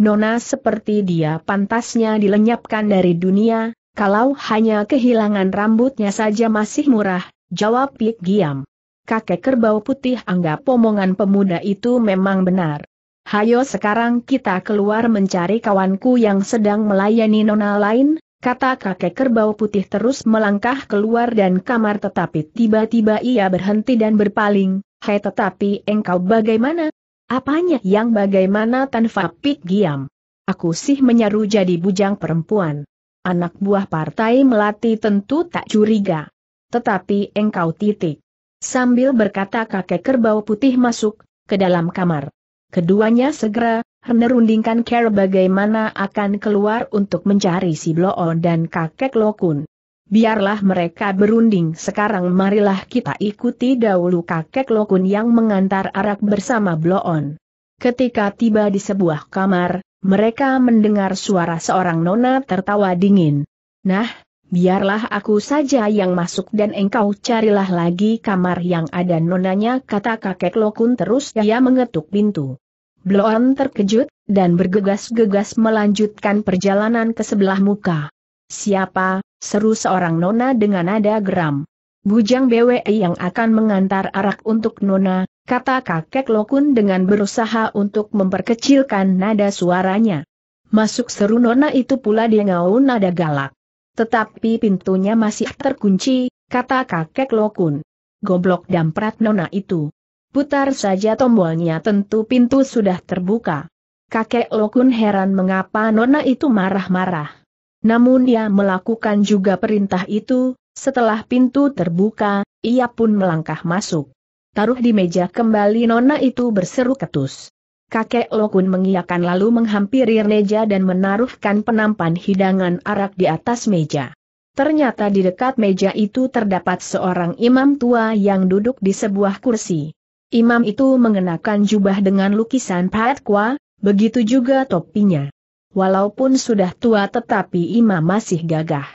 Nona seperti dia pantasnya dilenyapkan dari dunia, kalau hanya kehilangan rambutnya saja masih murah, jawab Pik Giam kakek kerbau putih anggap omongan pemuda itu memang benar. Hayo sekarang kita keluar mencari kawanku yang sedang melayani nona lain, kata kakek kerbau putih terus melangkah keluar dan kamar tetapi tiba-tiba ia berhenti dan berpaling, hei tetapi engkau bagaimana? Apanya yang bagaimana tanpa pik giam? Aku sih menyeru jadi bujang perempuan. Anak buah partai melati tentu tak curiga. Tetapi engkau titik. Sambil berkata kakek kerbau putih masuk ke dalam kamar. Keduanya segera menerundingkan care bagaimana akan keluar untuk mencari si Bloon dan kakek Lokun. Biarlah mereka berunding sekarang marilah kita ikuti dahulu kakek Lokun yang mengantar arak bersama Bloon. Ketika tiba di sebuah kamar, mereka mendengar suara seorang nona tertawa dingin. Nah, Biarlah aku saja yang masuk dan engkau carilah lagi kamar yang ada nonanya kata kakek Lokun terus dia mengetuk pintu. Bloon terkejut, dan bergegas-gegas melanjutkan perjalanan ke sebelah muka. Siapa, seru seorang nona dengan nada geram. Bujang BWE yang akan mengantar arak untuk nona, kata kakek Lokun dengan berusaha untuk memperkecilkan nada suaranya. Masuk seru nona itu pula dia ngau nada galak. Tetapi pintunya masih terkunci, kata kakek Lokun. Goblok damprat nona itu. Putar saja tombolnya tentu pintu sudah terbuka. Kakek Lokun heran mengapa nona itu marah-marah. Namun dia melakukan juga perintah itu, setelah pintu terbuka, ia pun melangkah masuk. Taruh di meja kembali nona itu berseru ketus. Kakek Lokun mengiakan lalu menghampiri meja dan menaruhkan penampan hidangan arak di atas meja. Ternyata di dekat meja itu terdapat seorang imam tua yang duduk di sebuah kursi. Imam itu mengenakan jubah dengan lukisan patkwa, begitu juga topinya. Walaupun sudah tua tetapi imam masih gagah.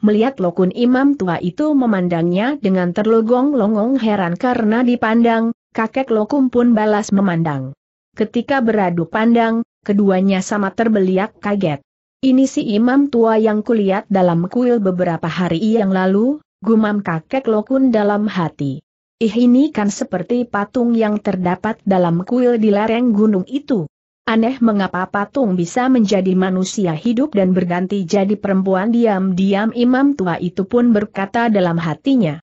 Melihat Lokun imam tua itu memandangnya dengan terlogong-longong heran karena dipandang, kakek Lokum pun balas memandang. Ketika beradu pandang, keduanya sama terbeliak kaget. Ini si imam tua yang kulihat dalam kuil beberapa hari yang lalu, gumam kakek Lokun dalam hati. Ih ini kan seperti patung yang terdapat dalam kuil di lereng gunung itu. Aneh mengapa patung bisa menjadi manusia hidup dan berganti jadi perempuan diam-diam imam tua itu pun berkata dalam hatinya.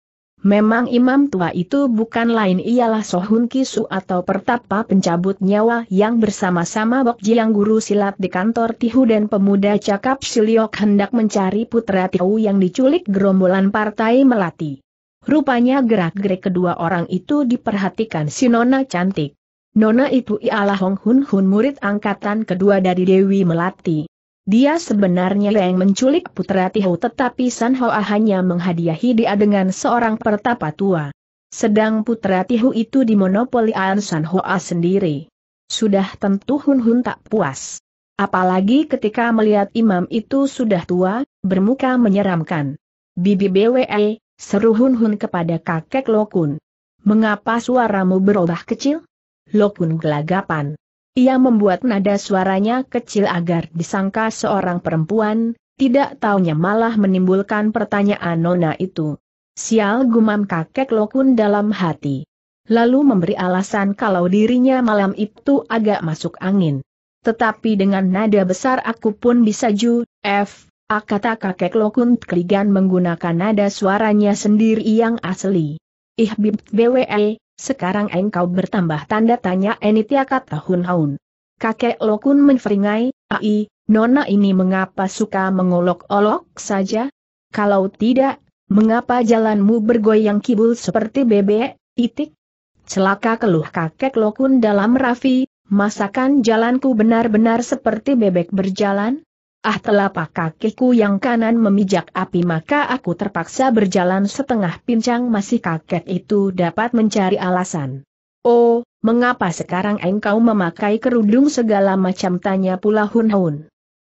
Memang imam tua itu bukan lain ialah Sohun Kisu atau pertapa pencabut nyawa yang bersama-sama Bok Jiang guru silat di kantor Tihu dan pemuda cakap Siliok hendak mencari putra Tihu yang diculik gerombolan partai Melati. Rupanya gerak-gerik kedua orang itu diperhatikan si Nona cantik. Nona itu ialah Hong Hun Hun murid angkatan kedua dari Dewi Melati. Dia sebenarnya yang menculik putra Tihau tetapi San Hoa hanya menghadiahi dia dengan seorang pertapa tua. Sedang putra Tihu itu dimonopoli An San Hoa sendiri. Sudah tentu Hun Hun tak puas. Apalagi ketika melihat imam itu sudah tua, bermuka menyeramkan. Bibi BWE, seru Hun Hun kepada kakek Lokun. Mengapa suaramu berubah kecil? Lokun gelagapan. Ia membuat nada suaranya kecil agar disangka seorang perempuan, tidak taunya malah menimbulkan pertanyaan Nona itu. Sial gumam kakek Lokun dalam hati. Lalu memberi alasan kalau dirinya malam itu agak masuk angin. Tetapi dengan nada besar aku pun bisa ju, F, A kata kakek Lokun keligan menggunakan nada suaranya sendiri yang asli. Ih bibt BWE, sekarang engkau bertambah tanda tanya kata tahun haun Kakek Lokun menferingai, ai, nona ini mengapa suka mengolok-olok saja? Kalau tidak, mengapa jalanmu bergoyang kibul seperti bebek, itik? Celaka keluh kakek Lokun dalam rafi, masakan jalanku benar-benar seperti bebek berjalan? Ah telapak kakiku yang kanan memijak api maka aku terpaksa berjalan setengah pincang masih kakek itu dapat mencari alasan. Oh, mengapa sekarang engkau memakai kerudung segala macam tanya pula Hun Hun.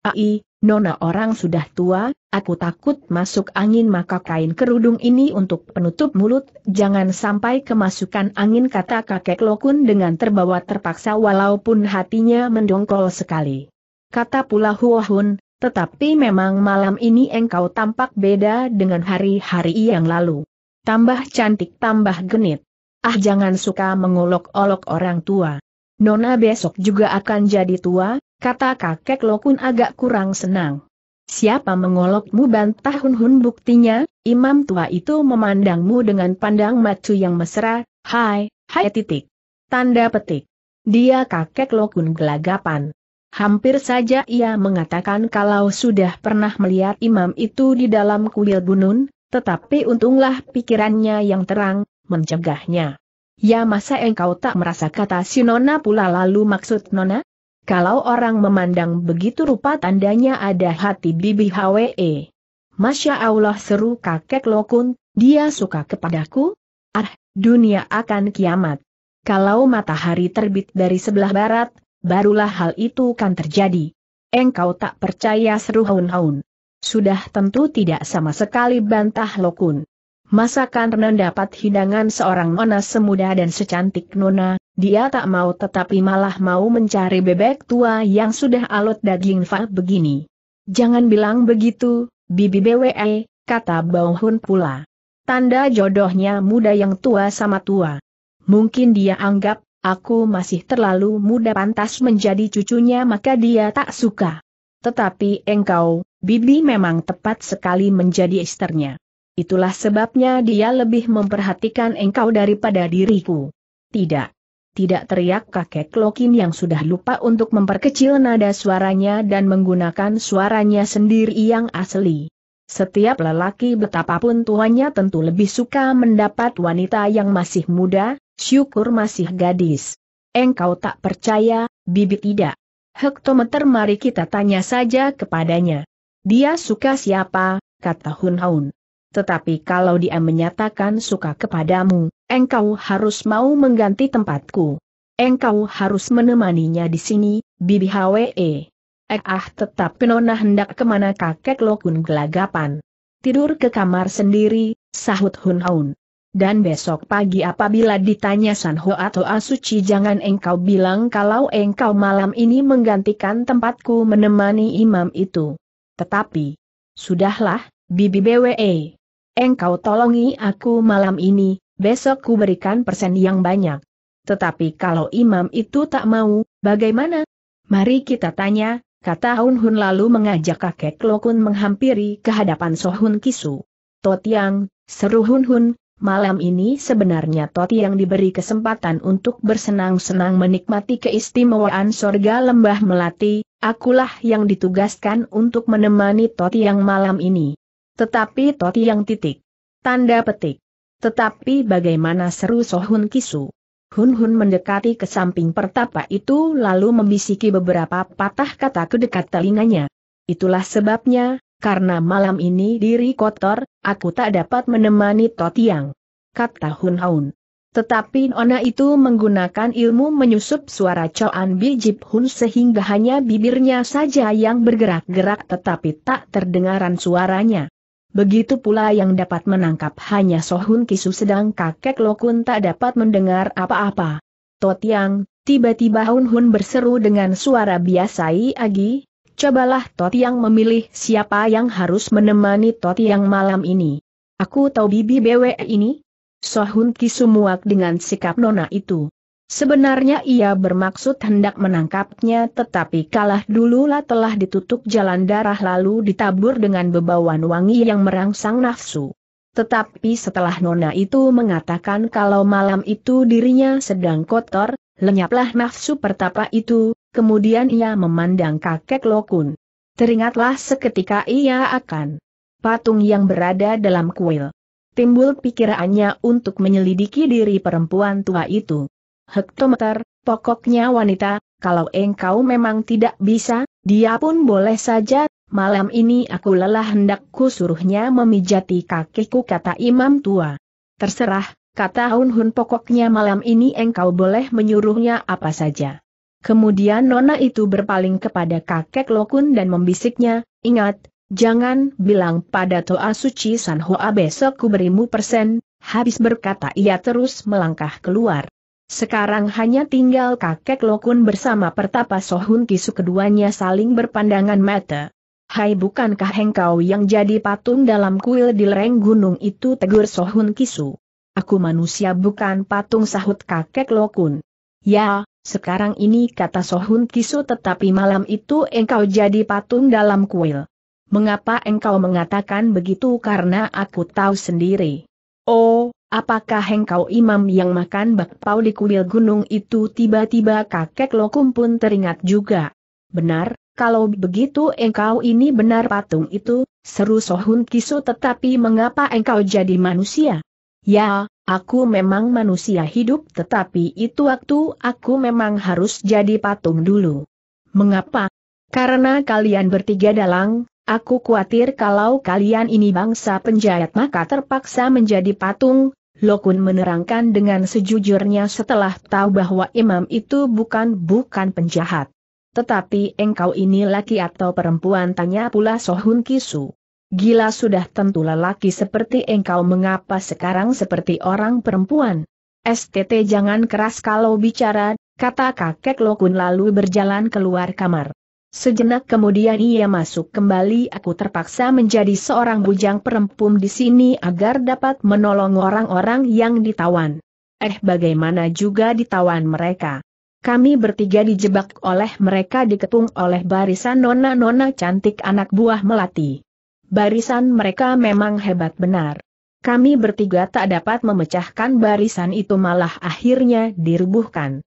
Ai, Nona orang sudah tua, aku takut masuk angin maka kain kerudung ini untuk penutup mulut, jangan sampai kemasukan angin kata kakek Lokun dengan terbawa terpaksa walaupun hatinya mendongkol sekali. Kata pula Huohun, tetapi memang malam ini engkau tampak beda dengan hari-hari yang lalu. Tambah cantik tambah genit. Ah jangan suka mengolok-olok orang tua. Nona besok juga akan jadi tua, kata kakek Lokun agak kurang senang. Siapa mengolokmu bantah hun-hun buktinya, imam tua itu memandangmu dengan pandang macu yang mesra, hai, hai titik. Tanda petik. Dia kakek Lokun gelagapan. Hampir saja ia mengatakan kalau sudah pernah melihat imam itu di dalam kuil Bunun, tetapi untunglah pikirannya yang terang, mencegahnya. Ya masa engkau tak merasa kata si Nona pula lalu maksud Nona? Kalau orang memandang begitu rupa tandanya ada hati bibi HWE. Masya Allah seru kakek lokun, dia suka kepadaku? Ah, dunia akan kiamat. Kalau matahari terbit dari sebelah barat, barulah hal itu kan terjadi. Engkau tak percaya seru haun-haun. Sudah tentu tidak sama sekali bantah Lokun. Masakan dapat hidangan seorang nona semuda dan secantik nona, dia tak mau tetapi malah mau mencari bebek tua yang sudah alot daging fa begini. Jangan bilang begitu, Bibi BWE, eh, kata Bauhun pula. Tanda jodohnya muda yang tua sama tua. Mungkin dia anggap aku masih terlalu muda pantas menjadi cucunya maka dia tak suka. Tetapi engkau, Bibi memang tepat sekali menjadi istrinya. Itulah sebabnya dia lebih memperhatikan engkau daripada diriku. Tidak. Tidak teriak kakek Lokin yang sudah lupa untuk memperkecil nada suaranya dan menggunakan suaranya sendiri yang asli. Setiap lelaki betapapun tuhannya tentu lebih suka mendapat wanita yang masih muda, Syukur masih gadis. Engkau tak percaya, bibi tidak. Hektometer mari kita tanya saja kepadanya. Dia suka siapa, kata Hun Haun. Tetapi kalau dia menyatakan suka kepadamu, engkau harus mau mengganti tempatku. Engkau harus menemaninya di sini, bibi HWE. Eh ah tetap penona hendak kemana kakek lokun gelagapan. Tidur ke kamar sendiri, sahut Hun Haun. Dan besok pagi apabila ditanya Sanho atau Asuci jangan engkau bilang kalau engkau malam ini menggantikan tempatku menemani imam itu. Tetapi, sudahlah, Bibi BWE. Engkau tolongi aku malam ini, besok ku berikan persen yang banyak. Tetapi kalau imam itu tak mau, bagaimana? Mari kita tanya, kata Hun Hun lalu mengajak kakek Lokun menghampiri kehadapan Sohun Kisu. Totiang, seru Hun Hun, Malam ini sebenarnya Toti yang diberi kesempatan untuk bersenang-senang menikmati keistimewaan sorga lembah melati, akulah yang ditugaskan untuk menemani Toti yang malam ini. Tetapi Toti yang titik. Tanda petik. Tetapi bagaimana seru Sohun Kisu? Hun-hun mendekati ke samping pertapa itu lalu membisiki beberapa patah kata ke dekat telinganya. Itulah sebabnya, karena malam ini diri kotor, aku tak dapat menemani Totiang. Kata Hun Haun. Tetapi Nona itu menggunakan ilmu menyusup suara Coan Bijib Hun sehingga hanya bibirnya saja yang bergerak-gerak tetapi tak terdengaran suaranya. Begitu pula yang dapat menangkap hanya Sohun Kisu sedang kakek Lokun tak dapat mendengar apa-apa. Totiang, tiba-tiba Hun Hun berseru dengan suara biasai Agi, cobalah Tot yang memilih siapa yang harus menemani Tot yang malam ini. Aku tahu Bibi BW ini? Sohun Kisumuak dengan sikap nona itu. Sebenarnya ia bermaksud hendak menangkapnya tetapi kalah dululah telah ditutup jalan darah lalu ditabur dengan bebawan wangi yang merangsang nafsu. Tetapi setelah nona itu mengatakan kalau malam itu dirinya sedang kotor, lenyaplah nafsu pertapa itu, kemudian ia memandang kakek Lokun. Teringatlah seketika ia akan patung yang berada dalam kuil. Timbul pikirannya untuk menyelidiki diri perempuan tua itu. Hektometer, pokoknya wanita, kalau engkau memang tidak bisa, dia pun boleh saja, malam ini aku lelah hendakku suruhnya memijati kakiku kata imam tua. Terserah, kata Hun Hun pokoknya malam ini engkau boleh menyuruhnya apa saja. Kemudian nona itu berpaling kepada kakek Lokun dan membisiknya, ingat, jangan bilang pada Toa Suci Hoa besok ku berimu persen, habis berkata ia terus melangkah keluar. Sekarang hanya tinggal kakek Lokun bersama Pertapa Sohun Kisu keduanya saling berpandangan mata. Hai bukankah engkau yang jadi patung dalam kuil di lereng gunung itu tegur Sohun Kisu. Aku manusia bukan patung sahut kakek Lokun. Ya, sekarang ini kata Sohun Kisu tetapi malam itu engkau jadi patung dalam kuil. Mengapa engkau mengatakan begitu karena aku tahu sendiri. Oh, apakah engkau imam yang makan bakpao di kuil gunung itu tiba-tiba kakek lokum pun teringat juga. Benar, kalau begitu engkau ini benar patung itu, seru Sohun Kisu tetapi mengapa engkau jadi manusia? Ya, Aku memang manusia hidup tetapi itu waktu aku memang harus jadi patung dulu. Mengapa? Karena kalian bertiga dalang, aku khawatir kalau kalian ini bangsa penjahat maka terpaksa menjadi patung. Lokun menerangkan dengan sejujurnya setelah tahu bahwa imam itu bukan-bukan penjahat. Tetapi engkau ini laki atau perempuan tanya pula Sohun Kisu. Gila sudah tentu lelaki seperti engkau mengapa sekarang seperti orang perempuan. STT jangan keras kalau bicara, kata kakek Lokun lalu berjalan keluar kamar. Sejenak kemudian ia masuk kembali aku terpaksa menjadi seorang bujang perempuan di sini agar dapat menolong orang-orang yang ditawan. Eh bagaimana juga ditawan mereka. Kami bertiga dijebak oleh mereka diketung oleh barisan nona-nona cantik anak buah melati barisan mereka memang hebat benar. Kami bertiga tak dapat memecahkan barisan itu malah akhirnya dirubuhkan.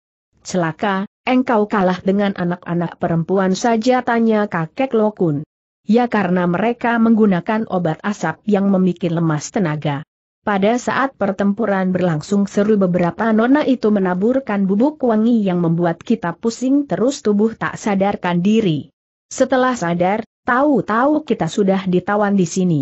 Celaka, engkau kalah dengan anak-anak perempuan saja tanya kakek Lokun. Ya karena mereka menggunakan obat asap yang membuat lemas tenaga. Pada saat pertempuran berlangsung seru beberapa nona itu menaburkan bubuk wangi yang membuat kita pusing terus tubuh tak sadarkan diri. Setelah sadar, Tahu-tahu kita sudah ditawan di sini.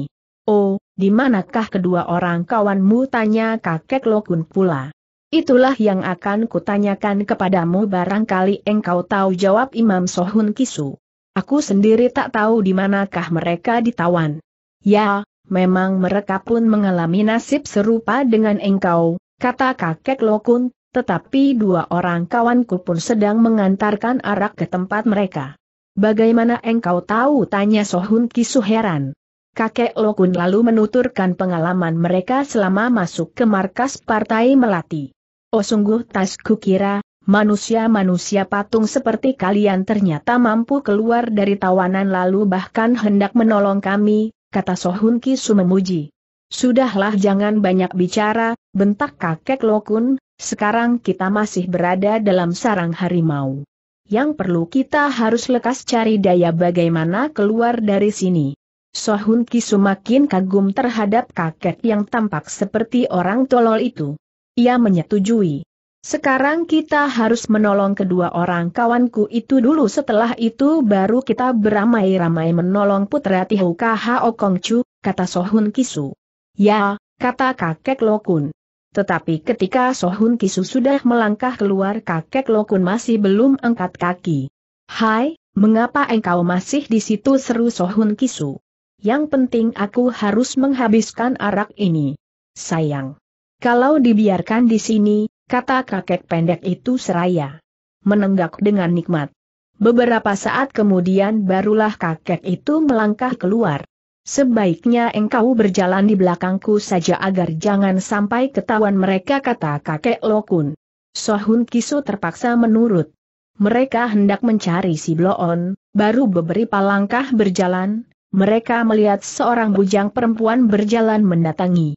Oh, di manakah kedua orang kawanmu tanya kakek Lokun pula. Itulah yang akan kutanyakan kepadamu barangkali engkau tahu jawab Imam Sohun Kisu. Aku sendiri tak tahu di manakah mereka ditawan. Ya, memang mereka pun mengalami nasib serupa dengan engkau, kata kakek Lokun, tetapi dua orang kawanku pun sedang mengantarkan arak ke tempat mereka. Bagaimana engkau tahu? Tanya Sohun Kisu heran. Kakek Lokun lalu menuturkan pengalaman mereka selama masuk ke markas Partai Melati. Oh sungguh tas kukira, manusia-manusia patung seperti kalian ternyata mampu keluar dari tawanan lalu bahkan hendak menolong kami, kata Sohun Kisu memuji. Sudahlah jangan banyak bicara, bentak kakek Lokun, sekarang kita masih berada dalam sarang harimau. Yang perlu kita harus lekas cari daya bagaimana keluar dari sini. Sohun Kisu makin kagum terhadap kakek yang tampak seperti orang tolol itu. Ia menyetujui. Sekarang kita harus menolong kedua orang kawanku itu dulu setelah itu baru kita beramai-ramai menolong putra Tihu Kaha Okongcu, kata Sohun Kisu. Ya, kata kakek Lokun. Tetapi ketika Sohun Kisu sudah melangkah keluar kakek Lokun masih belum angkat kaki. Hai, mengapa engkau masih di situ seru Sohun Kisu? Yang penting aku harus menghabiskan arak ini. Sayang. Kalau dibiarkan di sini, kata kakek pendek itu seraya. Menenggak dengan nikmat. Beberapa saat kemudian barulah kakek itu melangkah keluar. Sebaiknya engkau berjalan di belakangku saja agar jangan sampai ketahuan mereka kata kakek Lokun. Sohun Kiso terpaksa menurut. Mereka hendak mencari si Bloon, baru beberapa langkah berjalan, mereka melihat seorang bujang perempuan berjalan mendatangi.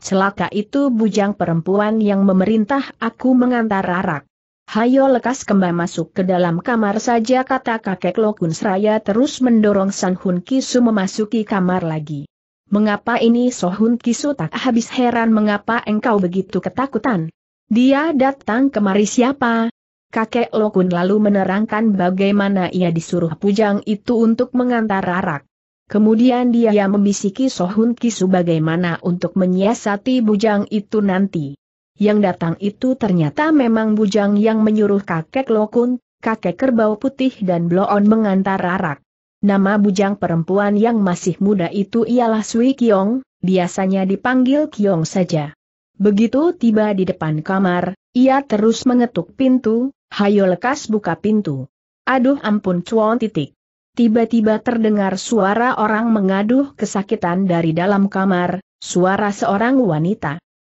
Celaka itu bujang perempuan yang memerintah aku mengantar arak. Hayo lekas kembali masuk ke dalam kamar saja kata kakek Lokun Seraya terus mendorong Sanhun Hun Kisu memasuki kamar lagi. Mengapa ini Sohun Kisu tak habis heran mengapa engkau begitu ketakutan? Dia datang kemari siapa? Kakek Lokun lalu menerangkan bagaimana ia disuruh Pujang itu untuk mengantar arak. Kemudian dia membisiki Sohun Kisu bagaimana untuk menyiasati Bujang itu nanti yang datang itu ternyata memang bujang yang menyuruh kakek Lokun, kakek kerbau putih dan bloon mengantar arak. Nama bujang perempuan yang masih muda itu ialah Sui Kiong, biasanya dipanggil Kiong saja. Begitu tiba di depan kamar, ia terus mengetuk pintu, hayo lekas buka pintu. Aduh ampun cuon titik. Tiba-tiba terdengar suara orang mengaduh kesakitan dari dalam kamar, suara seorang wanita.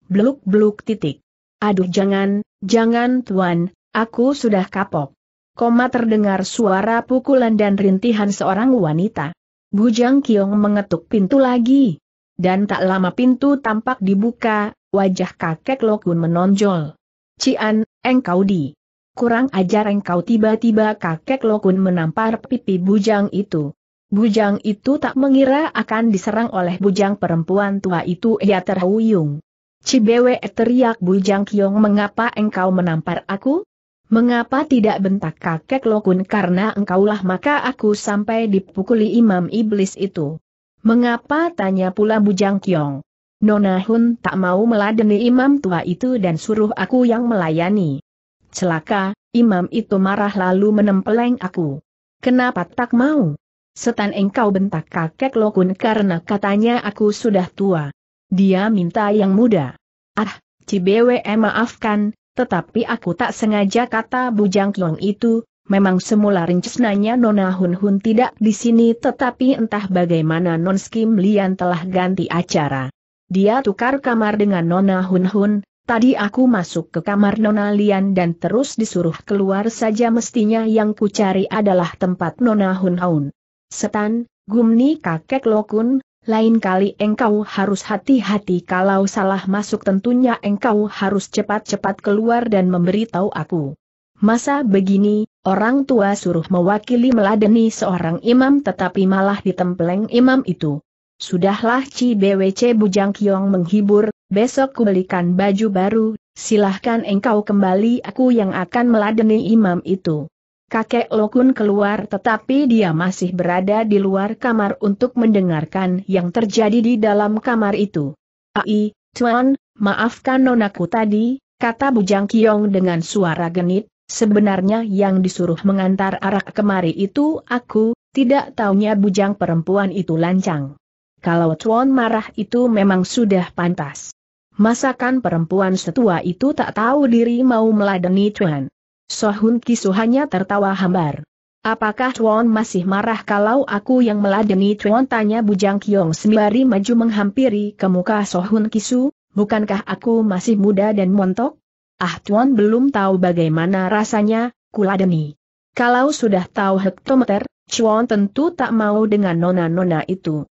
Bluk-bluk titik. Aduh jangan, jangan tuan, aku sudah kapok. Koma terdengar suara pukulan dan rintihan seorang wanita. Bujang Kiong mengetuk pintu lagi. Dan tak lama pintu tampak dibuka, wajah kakek Lokun menonjol. Cian, engkau di. Kurang ajar engkau tiba-tiba kakek Lokun menampar pipi bujang itu. Bujang itu tak mengira akan diserang oleh bujang perempuan tua itu ia terhuyung. Cibewe teriak Bujang Kiong mengapa engkau menampar aku? Mengapa tidak bentak kakek lokun karena engkaulah maka aku sampai dipukuli imam iblis itu? Mengapa tanya pula Bujang Kiong? Nona Hun tak mau meladeni imam tua itu dan suruh aku yang melayani. Celaka, imam itu marah lalu menempeleng aku. Kenapa tak mau? Setan engkau bentak kakek lokun karena katanya aku sudah tua. Dia minta yang muda. Ah, Cibewe maafkan, tetapi aku tak sengaja kata Bujang Kiong itu, memang semula rencananya Nona Hun Hun tidak di sini tetapi entah bagaimana Non Skim Lian telah ganti acara. Dia tukar kamar dengan Nona Hun Hun, tadi aku masuk ke kamar Nona Lian dan terus disuruh keluar saja mestinya yang kucari adalah tempat Nona Hun Hun. Setan, Gumni kakek Lokun, lain kali engkau harus hati-hati kalau salah masuk tentunya engkau harus cepat-cepat keluar dan memberitahu aku. Masa begini, orang tua suruh mewakili meladeni seorang imam tetapi malah ditempeleng imam itu. Sudahlah Ci BWC Bujang Kiong menghibur, besok kubelikan baju baru, silahkan engkau kembali aku yang akan meladeni imam itu. Kakek Lokun keluar tetapi dia masih berada di luar kamar untuk mendengarkan yang terjadi di dalam kamar itu. Ai, Tuan, maafkan nonaku tadi, kata Bujang Kiong dengan suara genit, sebenarnya yang disuruh mengantar arak kemari itu aku, tidak taunya Bujang perempuan itu lancang. Kalau Tuan marah itu memang sudah pantas. Masakan perempuan setua itu tak tahu diri mau meladeni Tuan. Sohun Kisu hanya tertawa hambar. Apakah Tuan masih marah kalau aku yang meladeni Tuan tanya Bujang Kiong sembari maju menghampiri ke muka Sohun Kisu, bukankah aku masih muda dan montok? Ah Tuan belum tahu bagaimana rasanya, kuladeni. Kalau sudah tahu hektometer, Chuan tentu tak mau dengan nona-nona itu.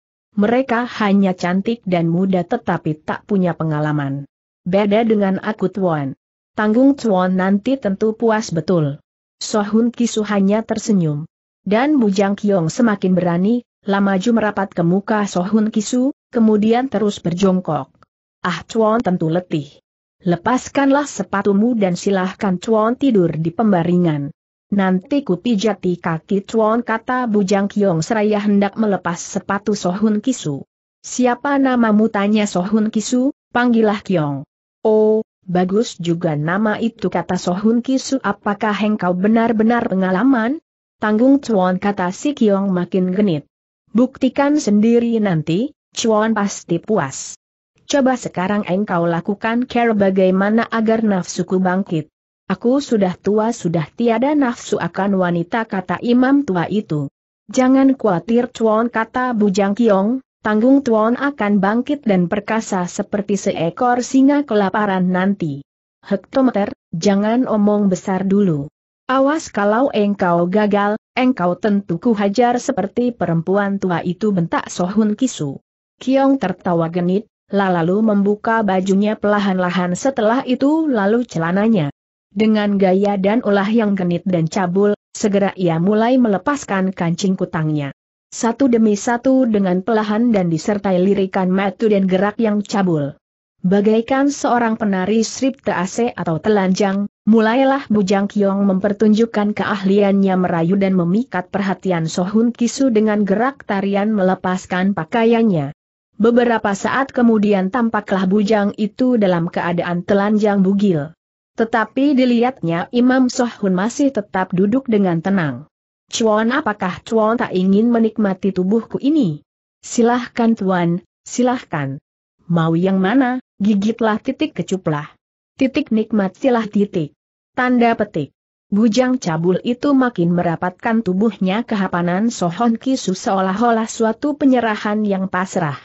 Mereka hanya cantik dan muda tetapi tak punya pengalaman. Beda dengan aku Tuan tanggung Chuan nanti tentu puas betul. Sohun Kisu hanya tersenyum. Dan Bujang Kiong semakin berani, Lamaju merapat ke muka Sohun Kisu, kemudian terus berjongkok. Ah Chuan tentu letih. Lepaskanlah sepatumu dan silahkan Chuan tidur di pembaringan. Nanti ku pijati kaki Chuan kata Bujang Kiong seraya hendak melepas sepatu Sohun Kisu. Siapa namamu tanya Sohun Kisu, panggillah Kiong. Oh, Bagus juga nama itu kata Sohun Kisu apakah engkau benar-benar pengalaman? Tanggung Chuan kata si Kiong makin genit. Buktikan sendiri nanti, Chuan pasti puas. Coba sekarang engkau lakukan care bagaimana agar nafsuku bangkit. Aku sudah tua sudah tiada nafsu akan wanita kata imam tua itu. Jangan khawatir Chuan kata Bujang Kiong, Tanggung Tuan akan bangkit dan perkasa seperti seekor singa kelaparan nanti. Hektometer, jangan omong besar dulu. Awas kalau engkau gagal, engkau tentu hajar seperti perempuan tua itu bentak Sohun Kisu. Kiong tertawa genit, lalu membuka bajunya pelahan lahan setelah itu lalu celananya. Dengan gaya dan ulah yang genit dan cabul, segera ia mulai melepaskan kancing kutangnya satu demi satu dengan pelahan dan disertai lirikan matu dan gerak yang cabul. Bagaikan seorang penari strip TAC atau telanjang, mulailah Bujang Kiong mempertunjukkan keahliannya merayu dan memikat perhatian Sohun Kisu dengan gerak tarian melepaskan pakaiannya. Beberapa saat kemudian tampaklah Bujang itu dalam keadaan telanjang bugil. Tetapi dilihatnya Imam Sohun masih tetap duduk dengan tenang. Cuan apakah Cuan tak ingin menikmati tubuhku ini? Silahkan Tuan, silahkan. Mau yang mana, gigitlah titik kecuplah. Titik nikmat silah titik. Tanda petik. Bujang cabul itu makin merapatkan tubuhnya kehapanan hapanan Sohon Kisu seolah-olah suatu penyerahan yang pasrah.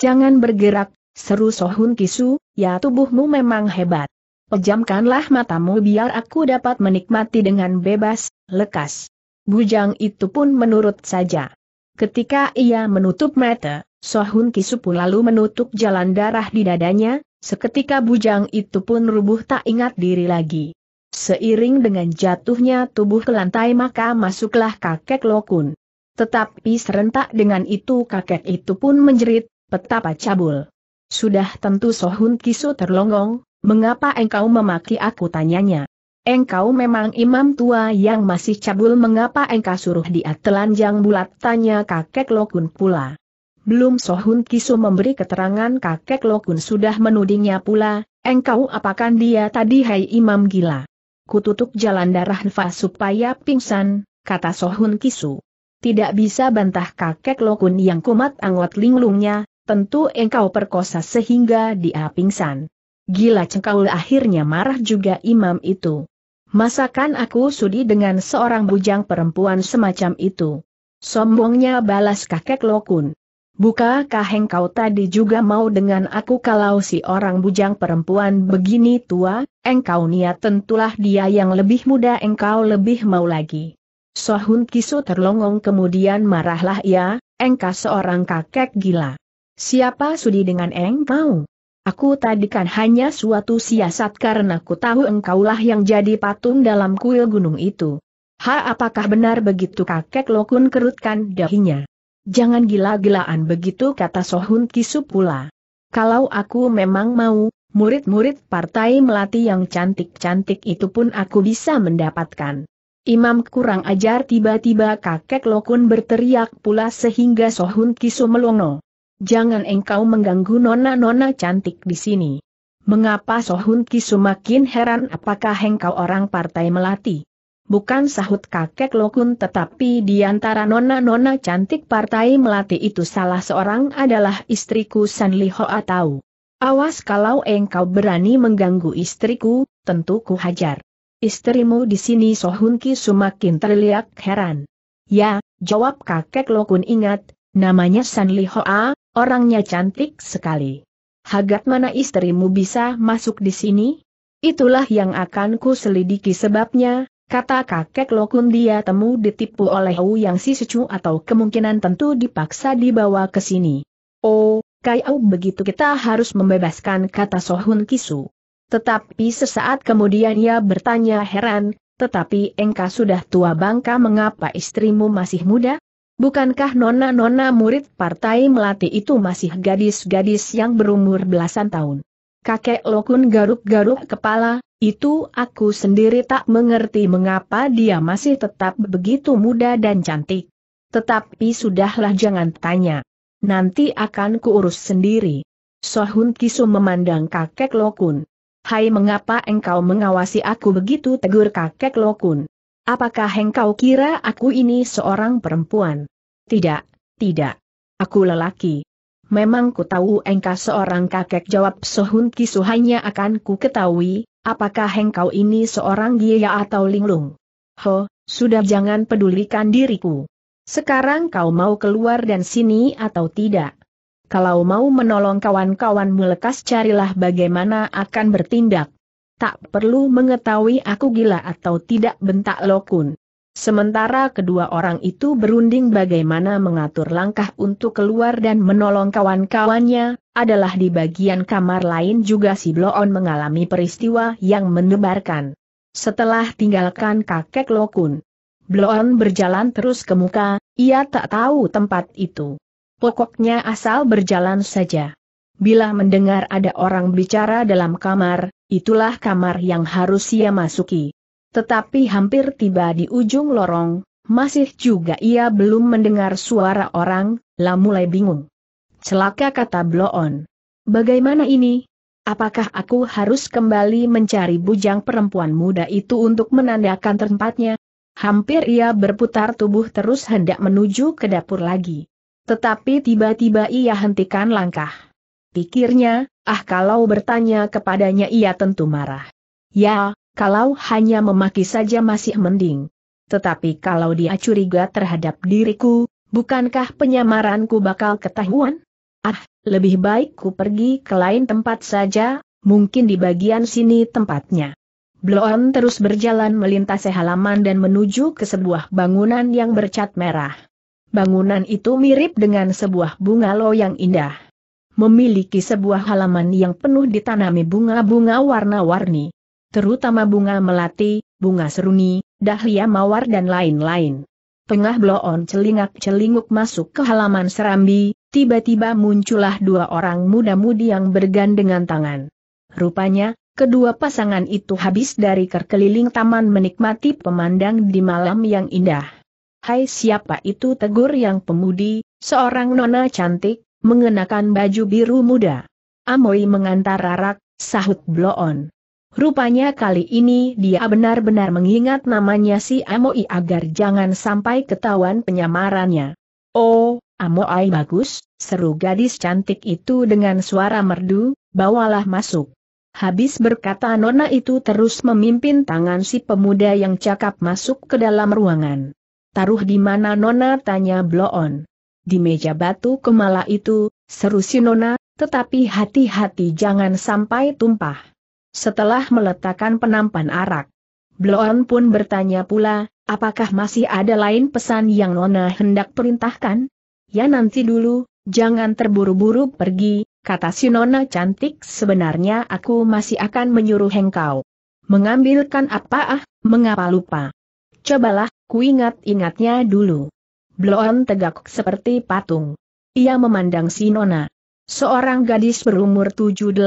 Jangan bergerak, seru Sohun Kisu, ya tubuhmu memang hebat. Pejamkanlah matamu biar aku dapat menikmati dengan bebas, lekas. Bujang itu pun menurut saja. Ketika ia menutup mata, Sohun Kisu pun lalu menutup jalan darah di dadanya, seketika bujang itu pun rubuh tak ingat diri lagi. Seiring dengan jatuhnya tubuh ke lantai maka masuklah kakek Lokun. Tetapi serentak dengan itu kakek itu pun menjerit, petapa cabul. Sudah tentu Sohun Kisu terlongong, mengapa engkau memaki aku tanyanya. Engkau memang imam tua yang masih cabul mengapa engkau suruh dia telanjang bulat tanya kakek Lokun pula. Belum Sohun Kisu memberi keterangan kakek Lokun sudah menudingnya pula, engkau apakan dia tadi hai imam gila. Kututup jalan darah Nfa supaya pingsan, kata Sohun Kisu. Tidak bisa bantah kakek Lokun yang kumat anggot linglungnya, tentu engkau perkosa sehingga dia pingsan. Gila cengkau akhirnya marah juga imam itu. Masakan aku sudi dengan seorang bujang perempuan semacam itu. Sombongnya balas kakek Lokun. Bukakah engkau tadi juga mau dengan aku kalau si orang bujang perempuan begini tua, engkau niat tentulah dia yang lebih muda engkau lebih mau lagi. Sohun Kiso terlongong kemudian marahlah ia, ya, engkau seorang kakek gila. Siapa sudi dengan engkau? Aku tadikan hanya suatu siasat karena ku tahu engkaulah yang jadi patung dalam kuil gunung itu. Ha apakah benar begitu kakek Lokun kerutkan dahinya? Jangan gila-gilaan begitu kata Sohun Kisu pula. Kalau aku memang mau, murid-murid partai melati yang cantik-cantik itu pun aku bisa mendapatkan. Imam kurang ajar tiba-tiba kakek Lokun berteriak pula sehingga Sohun Kisu melongo. Jangan engkau mengganggu nona-nona cantik di sini. Mengapa Sohun Ki semakin heran apakah engkau orang partai melati? Bukan sahut kakek Lokun tetapi di antara nona-nona cantik partai melati itu salah seorang adalah istriku San Lihoa tahu. Awas kalau engkau berani mengganggu istriku, tentu ku hajar. Istrimu di sini Sohun Ki semakin terlihat heran. Ya, jawab kakek Lokun ingat, namanya San Hoa, Orangnya cantik sekali. Hagat mana istrimu bisa masuk di sini? Itulah yang akan ku selidiki sebabnya, kata kakek Lokun dia temu ditipu oleh Hou yang si secu atau kemungkinan tentu dipaksa dibawa ke sini. Oh, Au begitu kita harus membebaskan kata Sohun Kisu. Tetapi sesaat kemudian ia bertanya heran, tetapi engkau sudah tua bangka mengapa istrimu masih muda? Bukankah nona-nona murid partai melati itu masih gadis-gadis yang berumur belasan tahun? Kakek Lokun garuk-garuk kepala, itu aku sendiri tak mengerti mengapa dia masih tetap begitu muda dan cantik. Tetapi sudahlah jangan tanya. Nanti akan kuurus sendiri. Sohun Kisu memandang kakek Lokun. Hai mengapa engkau mengawasi aku begitu tegur kakek Lokun. Apakah engkau kira aku ini seorang perempuan? Tidak, tidak. Aku lelaki. Memang ku tahu engkau seorang kakek jawab Sohun Kisu hanya akan ku ketahui, apakah engkau ini seorang gila atau linglung? Ho, sudah jangan pedulikan diriku. Sekarang kau mau keluar dan sini atau tidak? Kalau mau menolong kawan-kawanmu lekas carilah bagaimana akan bertindak. Tak perlu mengetahui aku gila atau tidak bentak Lokun. Sementara kedua orang itu berunding bagaimana mengatur langkah untuk keluar dan menolong kawan-kawannya, adalah di bagian kamar lain juga si Bloon mengalami peristiwa yang menebarkan. Setelah tinggalkan kakek Lokun, Bloon berjalan terus ke muka, ia tak tahu tempat itu. Pokoknya asal berjalan saja. Bila mendengar ada orang bicara dalam kamar, Itulah kamar yang harus ia masuki. Tetapi hampir tiba di ujung lorong, masih juga ia belum mendengar suara orang, lah mulai bingung. Celaka kata Bloon. Bagaimana ini? Apakah aku harus kembali mencari bujang perempuan muda itu untuk menandakan tempatnya? Hampir ia berputar tubuh terus hendak menuju ke dapur lagi. Tetapi tiba-tiba ia hentikan langkah pikirnya, ah kalau bertanya kepadanya ia tentu marah. Ya, kalau hanya memaki saja masih mending. Tetapi kalau dia curiga terhadap diriku, bukankah penyamaranku bakal ketahuan? Ah, lebih baik ku pergi ke lain tempat saja, mungkin di bagian sini tempatnya. Bloon terus berjalan melintasi halaman dan menuju ke sebuah bangunan yang bercat merah. Bangunan itu mirip dengan sebuah bungalow yang indah memiliki sebuah halaman yang penuh ditanami bunga-bunga warna-warni. Terutama bunga melati, bunga seruni, dahlia mawar dan lain-lain. Tengah bloon celingak-celinguk masuk ke halaman serambi, tiba-tiba muncullah dua orang muda-mudi yang bergandengan tangan. Rupanya, kedua pasangan itu habis dari berkeliling taman menikmati pemandang di malam yang indah. Hai siapa itu tegur yang pemudi, seorang nona cantik, mengenakan baju biru muda. Amoi mengantar rarak, sahut Bloon. Rupanya kali ini dia benar-benar mengingat namanya si Amoi agar jangan sampai ketahuan penyamarannya. Oh, Amoi bagus, seru gadis cantik itu dengan suara merdu, bawalah masuk. Habis berkata Nona itu terus memimpin tangan si pemuda yang cakap masuk ke dalam ruangan. Taruh di mana Nona tanya Bloon di meja batu kemala itu, seru Sinona, tetapi hati-hati jangan sampai tumpah. Setelah meletakkan penampan arak, Bloon pun bertanya pula, apakah masih ada lain pesan yang Nona hendak perintahkan? Ya nanti dulu, jangan terburu-buru pergi, kata si Nona cantik sebenarnya aku masih akan menyuruh hengkau. Mengambilkan apa ah, mengapa lupa? Cobalah, kuingat ingatnya dulu. Bloon tegak seperti patung. Ia memandang Sinona. Seorang gadis berumur 7-18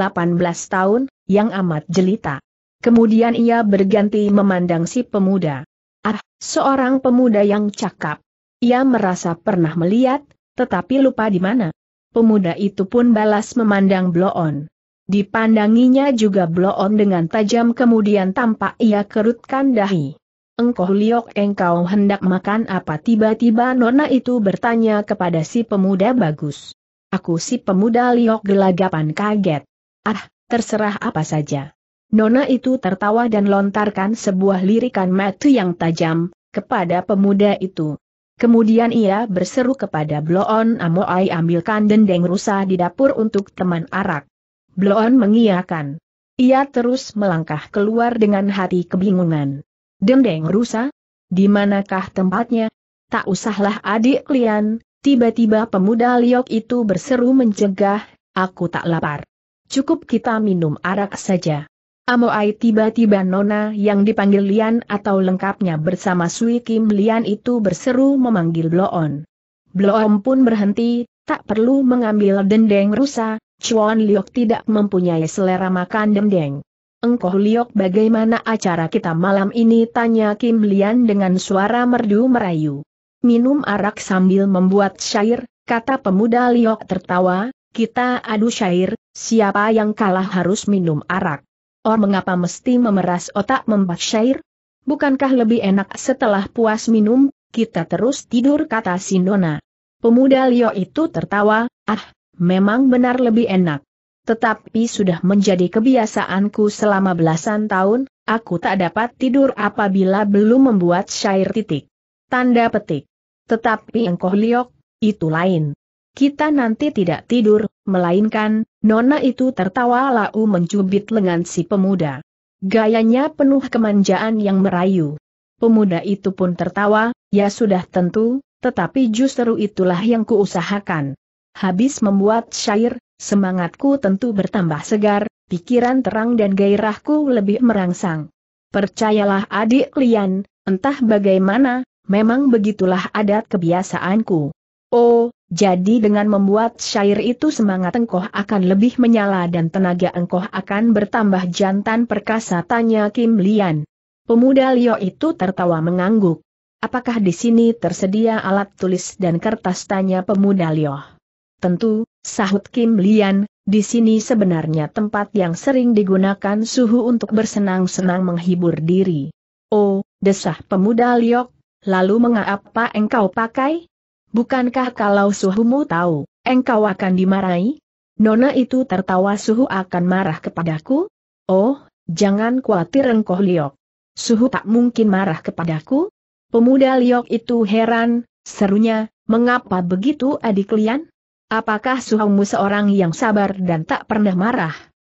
tahun, yang amat jelita. Kemudian ia berganti memandang si pemuda. Ah, seorang pemuda yang cakap. Ia merasa pernah melihat, tetapi lupa di mana. Pemuda itu pun balas memandang Bloon. Dipandanginya juga Bloon dengan tajam kemudian tampak ia kerutkan dahi. Engkau liok engkau hendak makan apa tiba-tiba nona itu bertanya kepada si pemuda bagus. Aku si pemuda liok gelagapan kaget. Ah, terserah apa saja. Nona itu tertawa dan lontarkan sebuah lirikan mata yang tajam, kepada pemuda itu. Kemudian ia berseru kepada Bloon Amoai ambilkan dendeng rusa di dapur untuk teman arak. Bloon mengiyakan. Ia terus melangkah keluar dengan hati kebingungan. Dendeng rusa? Di manakah tempatnya? Tak usahlah adik Lian, tiba-tiba pemuda Liok itu berseru mencegah, aku tak lapar. Cukup kita minum arak saja. Amoai tiba-tiba Nona yang dipanggil Lian atau lengkapnya bersama Sui Kim Lian itu berseru memanggil Bloon. Bloon pun berhenti, tak perlu mengambil dendeng rusa, Chuan Liok tidak mempunyai selera makan dendeng. Engkau liok bagaimana acara kita malam ini tanya Kim Lian dengan suara merdu merayu. Minum arak sambil membuat syair, kata pemuda liok tertawa, kita adu syair, siapa yang kalah harus minum arak. Or mengapa mesti memeras otak membuat syair? Bukankah lebih enak setelah puas minum, kita terus tidur kata Sinona. Pemuda Lio itu tertawa, ah, memang benar lebih enak tetapi sudah menjadi kebiasaanku selama belasan tahun, aku tak dapat tidur apabila belum membuat syair titik. Tanda petik. Tetapi engkau liok, itu lain. Kita nanti tidak tidur, melainkan, nona itu tertawa lau mencubit lengan si pemuda. Gayanya penuh kemanjaan yang merayu. Pemuda itu pun tertawa, ya sudah tentu, tetapi justru itulah yang kuusahakan. Habis membuat syair, Semangatku tentu bertambah segar, pikiran terang dan gairahku lebih merangsang. Percayalah adik Lian, entah bagaimana, memang begitulah adat kebiasaanku. Oh, jadi dengan membuat syair itu semangat engkau akan lebih menyala dan tenaga engkau akan bertambah jantan perkasa tanya Kim Lian. Pemuda Lio itu tertawa mengangguk. Apakah di sini tersedia alat tulis dan kertas tanya pemuda Lio? Tentu, Sahut Kim Lian, di sini sebenarnya tempat yang sering digunakan suhu untuk bersenang-senang menghibur diri. Oh, desah pemuda Liok, lalu mengapa engkau pakai? Bukankah kalau suhumu tahu, engkau akan dimarahi? Nona itu tertawa suhu akan marah kepadaku? Oh, jangan khawatir engkau Liok. Suhu tak mungkin marah kepadaku? Pemuda Liok itu heran, serunya, mengapa begitu adik Lian? Apakah suhumu seorang yang sabar dan tak pernah marah?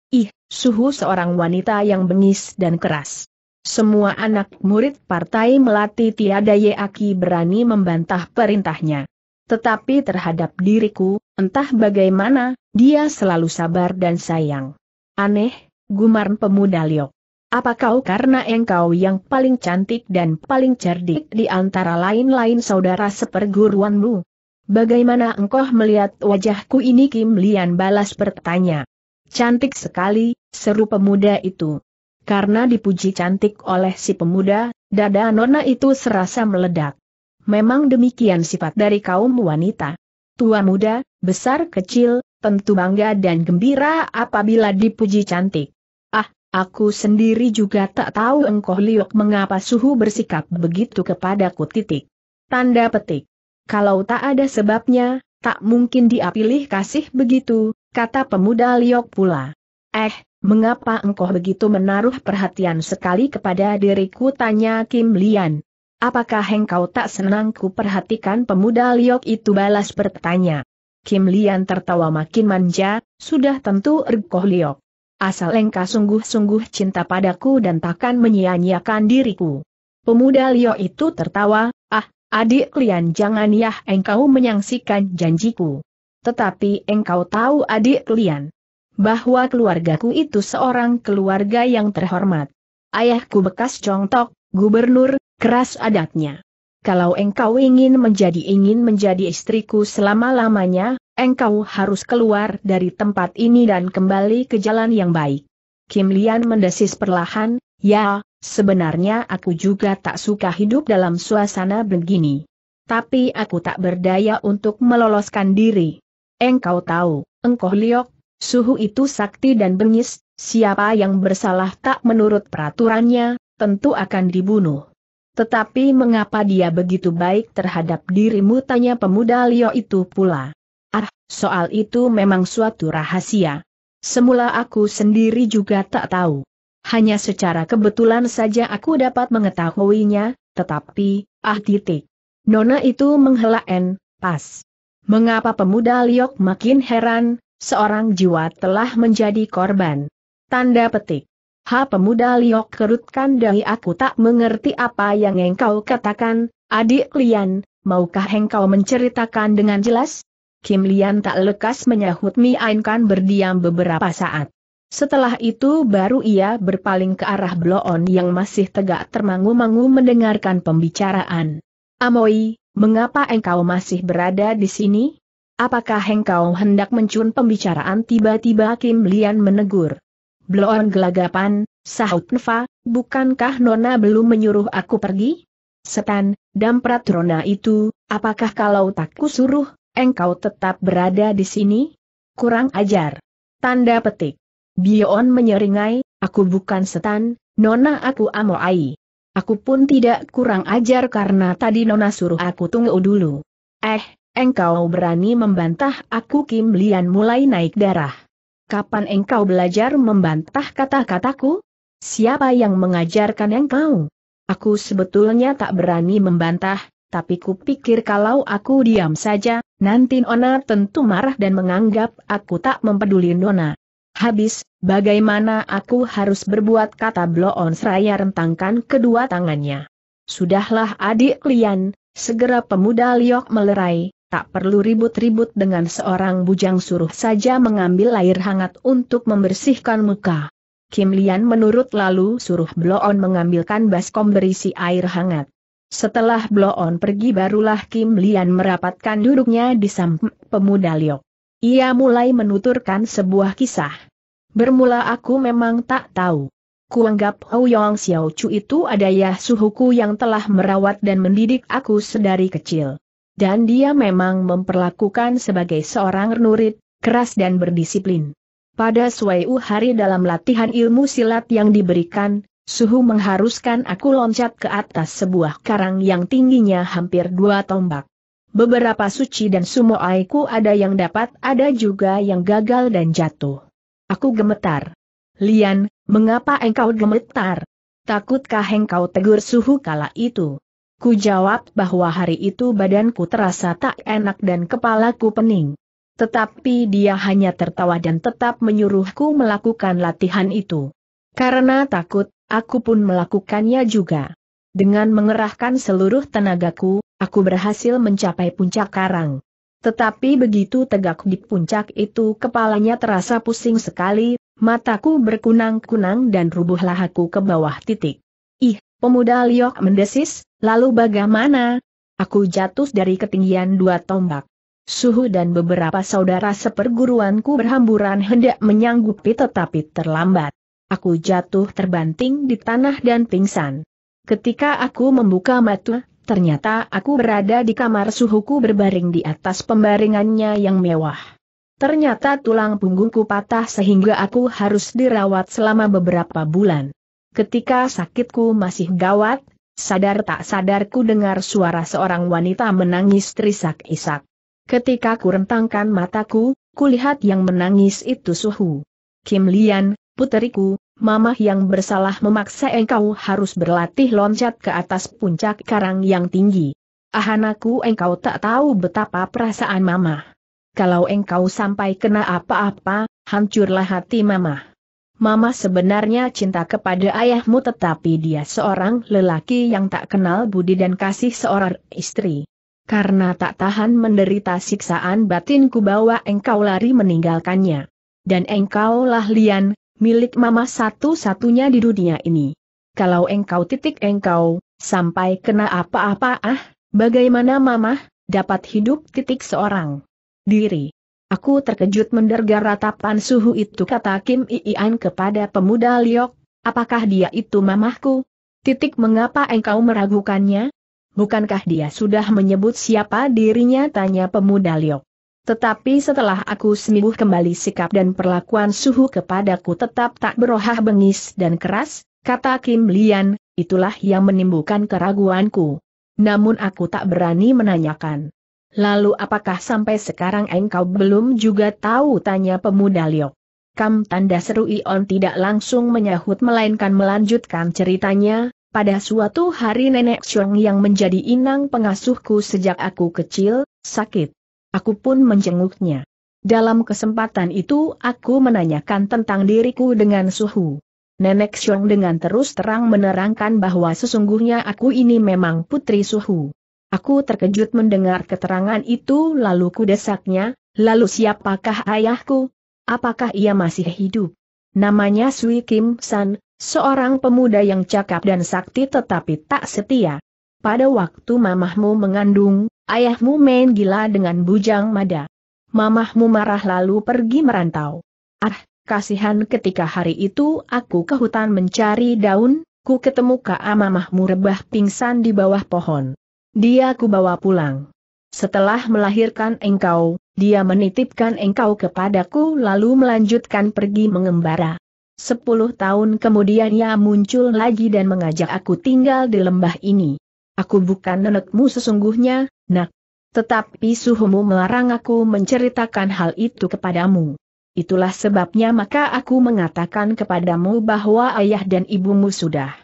Ih, suhu seorang wanita yang bengis dan keras. Semua anak murid partai melati tiada Yeaki berani membantah perintahnya. Tetapi terhadap diriku, entah bagaimana, dia selalu sabar dan sayang. Aneh, gumar pemuda Liok. Apa kau karena engkau yang paling cantik dan paling cerdik di antara lain-lain saudara seperguruanmu? Bagaimana engkau melihat wajahku ini Kim Lian balas bertanya. Cantik sekali, seru pemuda itu. Karena dipuji cantik oleh si pemuda, dada nona itu serasa meledak. Memang demikian sifat dari kaum wanita. Tua muda, besar kecil, tentu bangga dan gembira apabila dipuji cantik. Ah, aku sendiri juga tak tahu engkau liok mengapa suhu bersikap begitu kepadaku titik. Tanda petik kalau tak ada sebabnya, tak mungkin dia pilih kasih begitu, kata pemuda Liok pula. Eh, mengapa engkau begitu menaruh perhatian sekali kepada diriku tanya Kim Lian. Apakah engkau tak senang ku perhatikan pemuda Liok itu balas bertanya. Kim Lian tertawa makin manja, sudah tentu Ergoh Liok. Asal engkau sungguh-sungguh cinta padaku dan takkan menyia-nyiakan diriku. Pemuda Liok itu tertawa, ah, Adik Lian jangan ya engkau menyangsikan janjiku. Tetapi engkau tahu adik Lian. Bahwa keluargaku itu seorang keluarga yang terhormat. Ayahku bekas contoh, gubernur, keras adatnya. Kalau engkau ingin menjadi ingin menjadi istriku selama-lamanya, engkau harus keluar dari tempat ini dan kembali ke jalan yang baik. Kim Lian mendesis perlahan, ya, Sebenarnya aku juga tak suka hidup dalam suasana begini. Tapi aku tak berdaya untuk meloloskan diri. Engkau tahu, engkau liok, suhu itu sakti dan bengis, siapa yang bersalah tak menurut peraturannya, tentu akan dibunuh. Tetapi mengapa dia begitu baik terhadap dirimu tanya pemuda Lio itu pula. Ah, soal itu memang suatu rahasia. Semula aku sendiri juga tak tahu. Hanya secara kebetulan saja aku dapat mengetahuinya, tetapi, ah titik. Nona itu menghela en, pas. Mengapa pemuda Liok makin heran, seorang jiwa telah menjadi korban. Tanda petik. Ha pemuda Liok kerutkan dahi aku tak mengerti apa yang engkau katakan, adik Lian, maukah engkau menceritakan dengan jelas? Kim Lian tak lekas menyahut Mi Ain kan berdiam beberapa saat. Setelah itu baru ia berpaling ke arah Bloon yang masih tegak termangu-mangu mendengarkan pembicaraan. Amoi, mengapa engkau masih berada di sini? Apakah engkau hendak mencun pembicaraan tiba-tiba Kim Lian menegur? Bloon gelagapan, sahut Nfa, bukankah Nona belum menyuruh aku pergi? Setan, damprat Rona itu, apakah kalau tak kusuruh, engkau tetap berada di sini? Kurang ajar. Tanda petik. Bion menyeringai, aku bukan setan, nona aku amoai. Aku pun tidak kurang ajar karena tadi nona suruh aku tunggu dulu. Eh, engkau berani membantah aku Kim Lian mulai naik darah. Kapan engkau belajar membantah kata-kataku? Siapa yang mengajarkan engkau? Aku sebetulnya tak berani membantah, tapi kupikir kalau aku diam saja, nanti Nona tentu marah dan menganggap aku tak mempeduli Nona. Habis, bagaimana aku harus berbuat kata Bloon Seraya rentangkan kedua tangannya. Sudahlah adik Lian, segera pemuda Liok melerai, tak perlu ribut-ribut dengan seorang bujang suruh saja mengambil air hangat untuk membersihkan muka. Kim Lian menurut lalu suruh Bloon mengambilkan baskom berisi air hangat. Setelah Bloon pergi barulah Kim Lian merapatkan duduknya di samping pemuda Liok. Ia mulai menuturkan sebuah kisah. Bermula aku memang tak tahu. Kuanggap Hou Yong Xiao Chu itu ada ya suhuku yang telah merawat dan mendidik aku sedari kecil. Dan dia memang memperlakukan sebagai seorang nurit, keras dan berdisiplin. Pada suatu hari dalam latihan ilmu silat yang diberikan, suhu mengharuskan aku loncat ke atas sebuah karang yang tingginya hampir dua tombak. Beberapa suci dan aiku ada yang dapat, ada juga yang gagal dan jatuh. Aku gemetar. Lian, mengapa engkau gemetar? Takutkah engkau tegur suhu kala itu? Ku jawab bahwa hari itu badanku terasa tak enak dan kepalaku pening. Tetapi dia hanya tertawa dan tetap menyuruhku melakukan latihan itu. Karena takut, aku pun melakukannya juga. Dengan mengerahkan seluruh tenagaku, Aku berhasil mencapai puncak karang. Tetapi begitu tegak di puncak itu kepalanya terasa pusing sekali, mataku berkunang-kunang dan rubuhlah aku ke bawah titik. Ih, pemuda Liok mendesis, lalu bagaimana? Aku jatuh dari ketinggian dua tombak. Suhu dan beberapa saudara seperguruanku berhamburan hendak menyanggupi tetapi terlambat. Aku jatuh terbanting di tanah dan pingsan. Ketika aku membuka mata, ternyata aku berada di kamar suhuku berbaring di atas pembaringannya yang mewah. Ternyata tulang punggungku patah sehingga aku harus dirawat selama beberapa bulan. Ketika sakitku masih gawat, sadar tak sadarku dengar suara seorang wanita menangis terisak-isak. Ketika ku rentangkan mataku, kulihat yang menangis itu Suhu. Kim Lian, puteriku, Mamah yang bersalah memaksa engkau harus berlatih loncat ke atas puncak karang yang tinggi. Ahanaku engkau tak tahu betapa perasaan mama. Kalau engkau sampai kena apa-apa, hancurlah hati mama. Mama sebenarnya cinta kepada ayahmu tetapi dia seorang lelaki yang tak kenal budi dan kasih seorang istri. Karena tak tahan menderita siksaan batinku bawa engkau lari meninggalkannya. Dan engkaulah Lian, milik mama satu-satunya di dunia ini. Kalau engkau titik engkau, sampai kena apa-apa ah, bagaimana mama, dapat hidup titik seorang diri. Aku terkejut mendergar ratapan suhu itu kata Kim Iian kepada pemuda Liok, apakah dia itu mamahku? Titik mengapa engkau meragukannya? Bukankah dia sudah menyebut siapa dirinya tanya pemuda Liok. Tetapi setelah aku sembuh kembali sikap dan perlakuan suhu kepadaku tetap tak berohah bengis dan keras, kata Kim Lian, itulah yang menimbulkan keraguanku. Namun aku tak berani menanyakan. Lalu apakah sampai sekarang engkau belum juga tahu tanya pemuda Liok? Kam tanda seru Ion tidak langsung menyahut melainkan melanjutkan ceritanya, pada suatu hari nenek Xiong yang menjadi inang pengasuhku sejak aku kecil, sakit. Aku pun menjenguknya. Dalam kesempatan itu aku menanyakan tentang diriku dengan suhu. Nenek Xiong dengan terus terang menerangkan bahwa sesungguhnya aku ini memang putri suhu. Aku terkejut mendengar keterangan itu lalu kudesaknya. lalu siapakah ayahku? Apakah ia masih hidup? Namanya Sui Kim San, seorang pemuda yang cakap dan sakti tetapi tak setia. Pada waktu mamahmu mengandung, Ayahmu main gila dengan bujang mada. Mamahmu marah lalu pergi merantau. Ah, kasihan ketika hari itu aku ke hutan mencari daun, ku ketemu Kaa mamahmu rebah pingsan di bawah pohon. Dia ku bawa pulang. Setelah melahirkan engkau, dia menitipkan engkau kepadaku lalu melanjutkan pergi mengembara. Sepuluh tahun kemudian ia muncul lagi dan mengajak aku tinggal di lembah ini. Aku bukan nenekmu sesungguhnya, nak. Tetapi suhumu melarang aku menceritakan hal itu kepadamu. Itulah sebabnya maka aku mengatakan kepadamu bahwa ayah dan ibumu sudah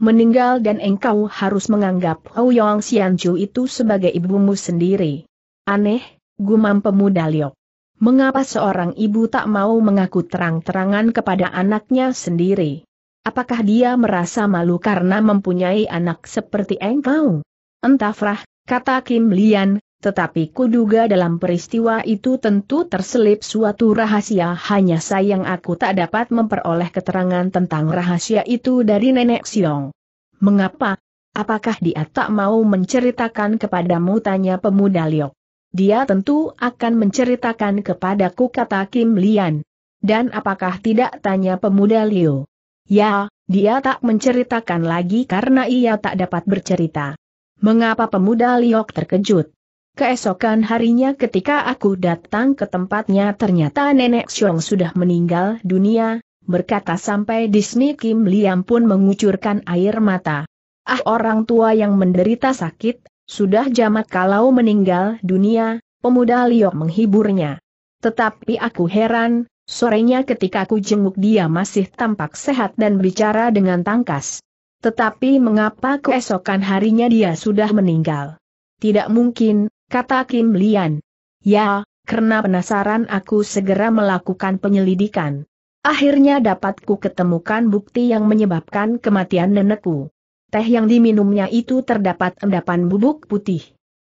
meninggal dan engkau harus menganggap Hou Yong Xianju itu sebagai ibumu sendiri. Aneh, gumam pemuda Liok. Mengapa seorang ibu tak mau mengaku terang-terangan kepada anaknya sendiri? Apakah dia merasa malu karena mempunyai anak seperti engkau? Entah Frah, kata Kim Lian, tetapi kuduga dalam peristiwa itu tentu terselip suatu rahasia hanya sayang aku tak dapat memperoleh keterangan tentang rahasia itu dari Nenek Siong. Mengapa? Apakah dia tak mau menceritakan kepadamu tanya pemuda Liok? Dia tentu akan menceritakan kepadaku kata Kim Lian. Dan apakah tidak tanya pemuda Liu? Ya, dia tak menceritakan lagi karena ia tak dapat bercerita. Mengapa pemuda Liok terkejut? Keesokan harinya ketika aku datang ke tempatnya ternyata nenek Xiong sudah meninggal dunia, berkata sampai Disney Kim Liam pun mengucurkan air mata. Ah orang tua yang menderita sakit, sudah jamat kalau meninggal dunia, pemuda Liok menghiburnya. Tetapi aku heran, Sorenya ketika aku jenguk dia masih tampak sehat dan bicara dengan tangkas. Tetapi mengapa keesokan harinya dia sudah meninggal? Tidak mungkin, kata Kim Lian. Ya, karena penasaran aku segera melakukan penyelidikan. Akhirnya dapat ku ketemukan bukti yang menyebabkan kematian nenekku. Teh yang diminumnya itu terdapat endapan bubuk putih.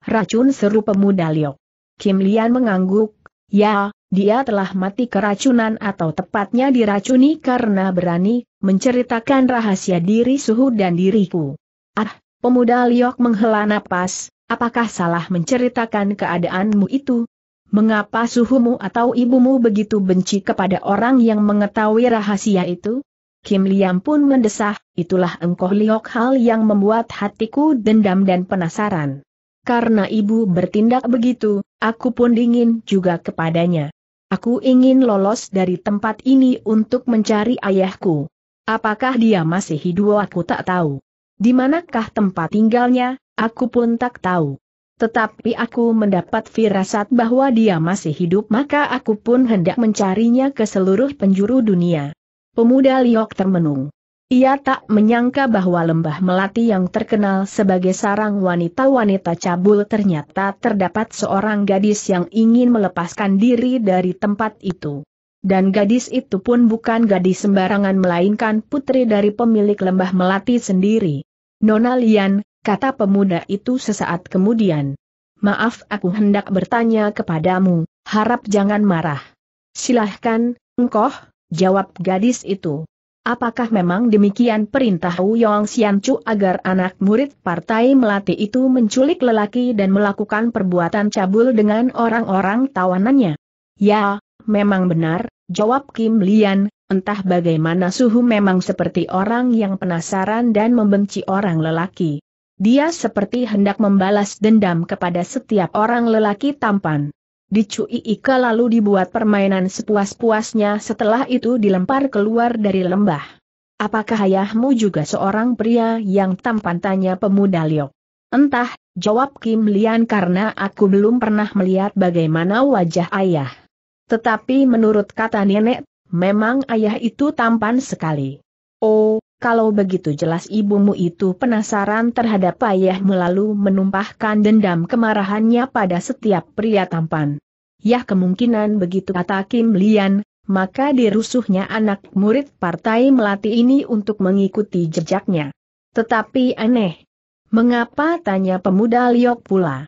Racun seru pemuda Liok. Kim Lian mengangguk, ya, dia telah mati keracunan atau tepatnya diracuni karena berani menceritakan rahasia diri suhu dan diriku. Ah, pemuda Liok menghela napas, apakah salah menceritakan keadaanmu itu? Mengapa suhumu atau ibumu begitu benci kepada orang yang mengetahui rahasia itu? Kim Liam pun mendesah, itulah engkau Liok hal yang membuat hatiku dendam dan penasaran. Karena ibu bertindak begitu, aku pun dingin juga kepadanya. Aku ingin lolos dari tempat ini untuk mencari ayahku. Apakah dia masih hidup aku tak tahu. Di manakah tempat tinggalnya, aku pun tak tahu. Tetapi aku mendapat firasat bahwa dia masih hidup maka aku pun hendak mencarinya ke seluruh penjuru dunia. Pemuda Liok termenung. Ia tak menyangka bahwa lembah melati yang terkenal sebagai sarang wanita-wanita cabul ternyata terdapat seorang gadis yang ingin melepaskan diri dari tempat itu. Dan gadis itu pun bukan gadis sembarangan melainkan putri dari pemilik lembah melati sendiri. Nona Lian, kata pemuda itu sesaat kemudian. Maaf aku hendak bertanya kepadamu, harap jangan marah. Silahkan, engkoh, jawab gadis itu. Apakah memang demikian perintah Yong Xian Chu agar anak murid partai Melati itu menculik lelaki dan melakukan perbuatan cabul dengan orang-orang tawanannya? Ya, memang benar, jawab Kim Lian, entah bagaimana Suhu memang seperti orang yang penasaran dan membenci orang lelaki. Dia seperti hendak membalas dendam kepada setiap orang lelaki tampan dicui Ika lalu dibuat permainan sepuas-puasnya setelah itu dilempar keluar dari lembah. Apakah ayahmu juga seorang pria yang tampan tanya pemuda Liok? Entah, jawab Kim Lian karena aku belum pernah melihat bagaimana wajah ayah. Tetapi menurut kata nenek, memang ayah itu tampan sekali. Oh, kalau begitu jelas ibumu itu penasaran terhadap ayah melalui menumpahkan dendam kemarahannya pada setiap pria tampan. Ya kemungkinan begitu kata Kim Lian, maka dirusuhnya anak murid partai melati ini untuk mengikuti jejaknya. Tetapi aneh. Mengapa tanya pemuda Liok pula?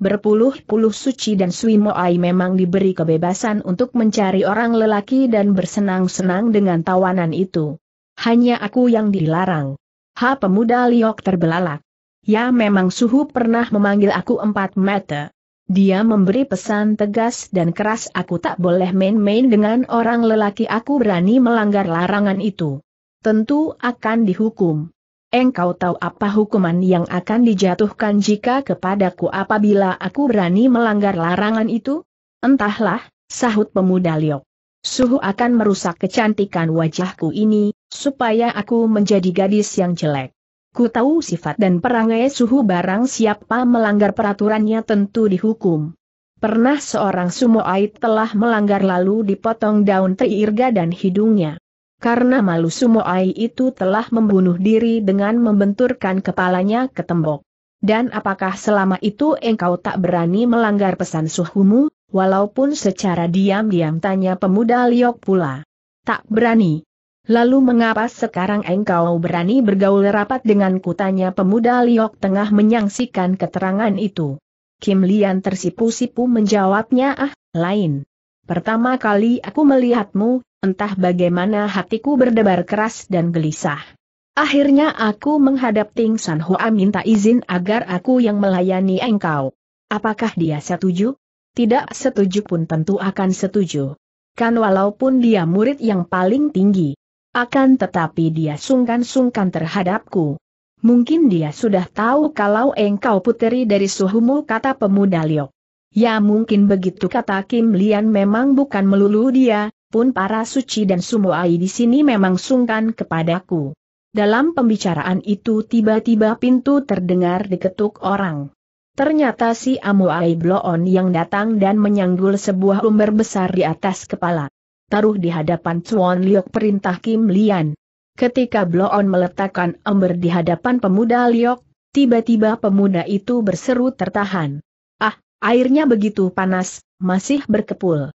Berpuluh-puluh Suci dan Sui Moai memang diberi kebebasan untuk mencari orang lelaki dan bersenang-senang dengan tawanan itu. Hanya aku yang dilarang. Ha pemuda Liok terbelalak. Ya memang suhu pernah memanggil aku empat meter. Dia memberi pesan tegas dan keras aku tak boleh main-main dengan orang lelaki aku berani melanggar larangan itu. Tentu akan dihukum. Engkau tahu apa hukuman yang akan dijatuhkan jika kepadaku apabila aku berani melanggar larangan itu? Entahlah, sahut pemuda Liok. Suhu akan merusak kecantikan wajahku ini, supaya aku menjadi gadis yang jelek. Ku tahu sifat dan perangai suhu barang siapa melanggar peraturannya tentu dihukum. Pernah seorang sumoai telah melanggar lalu dipotong daun teirga dan hidungnya. Karena malu sumoai itu telah membunuh diri dengan membenturkan kepalanya ke tembok. Dan apakah selama itu engkau tak berani melanggar pesan suhumu, walaupun secara diam-diam tanya pemuda Liok pula. Tak berani. Lalu mengapa sekarang engkau berani bergaul rapat dengan kutanya pemuda Liok tengah menyangsikan keterangan itu. Kim Lian tersipu-sipu menjawabnya ah, lain. Pertama kali aku melihatmu, entah bagaimana hatiku berdebar keras dan gelisah. Akhirnya aku menghadap Ting San Hoa minta izin agar aku yang melayani engkau. Apakah dia setuju? Tidak setuju pun tentu akan setuju. Kan walaupun dia murid yang paling tinggi, akan tetapi dia sungkan-sungkan terhadapku. Mungkin dia sudah tahu kalau engkau puteri dari suhumu kata pemuda Liu. Ya mungkin begitu kata Kim Lian memang bukan melulu dia, pun para suci dan sumuai di sini memang sungkan kepadaku. Dalam pembicaraan itu tiba-tiba pintu terdengar diketuk orang. Ternyata si Amuai Bloon yang datang dan menyanggul sebuah umber besar di atas kepala taruh di hadapan Chuan Liok perintah Kim Lian. Ketika Bloon meletakkan ember di hadapan pemuda Liok, tiba-tiba pemuda itu berseru tertahan. Ah, airnya begitu panas, masih berkepul.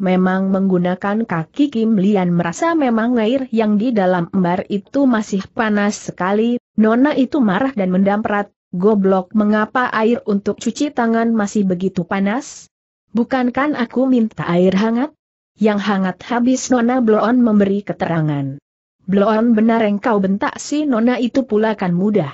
Memang menggunakan kaki Kim Lian merasa memang air yang di dalam ember itu masih panas sekali, Nona itu marah dan mendamprat, goblok mengapa air untuk cuci tangan masih begitu panas? Bukankan aku minta air hangat? yang hangat habis Nona Bloon memberi keterangan. Bloon benar engkau bentak si Nona itu pula kan mudah.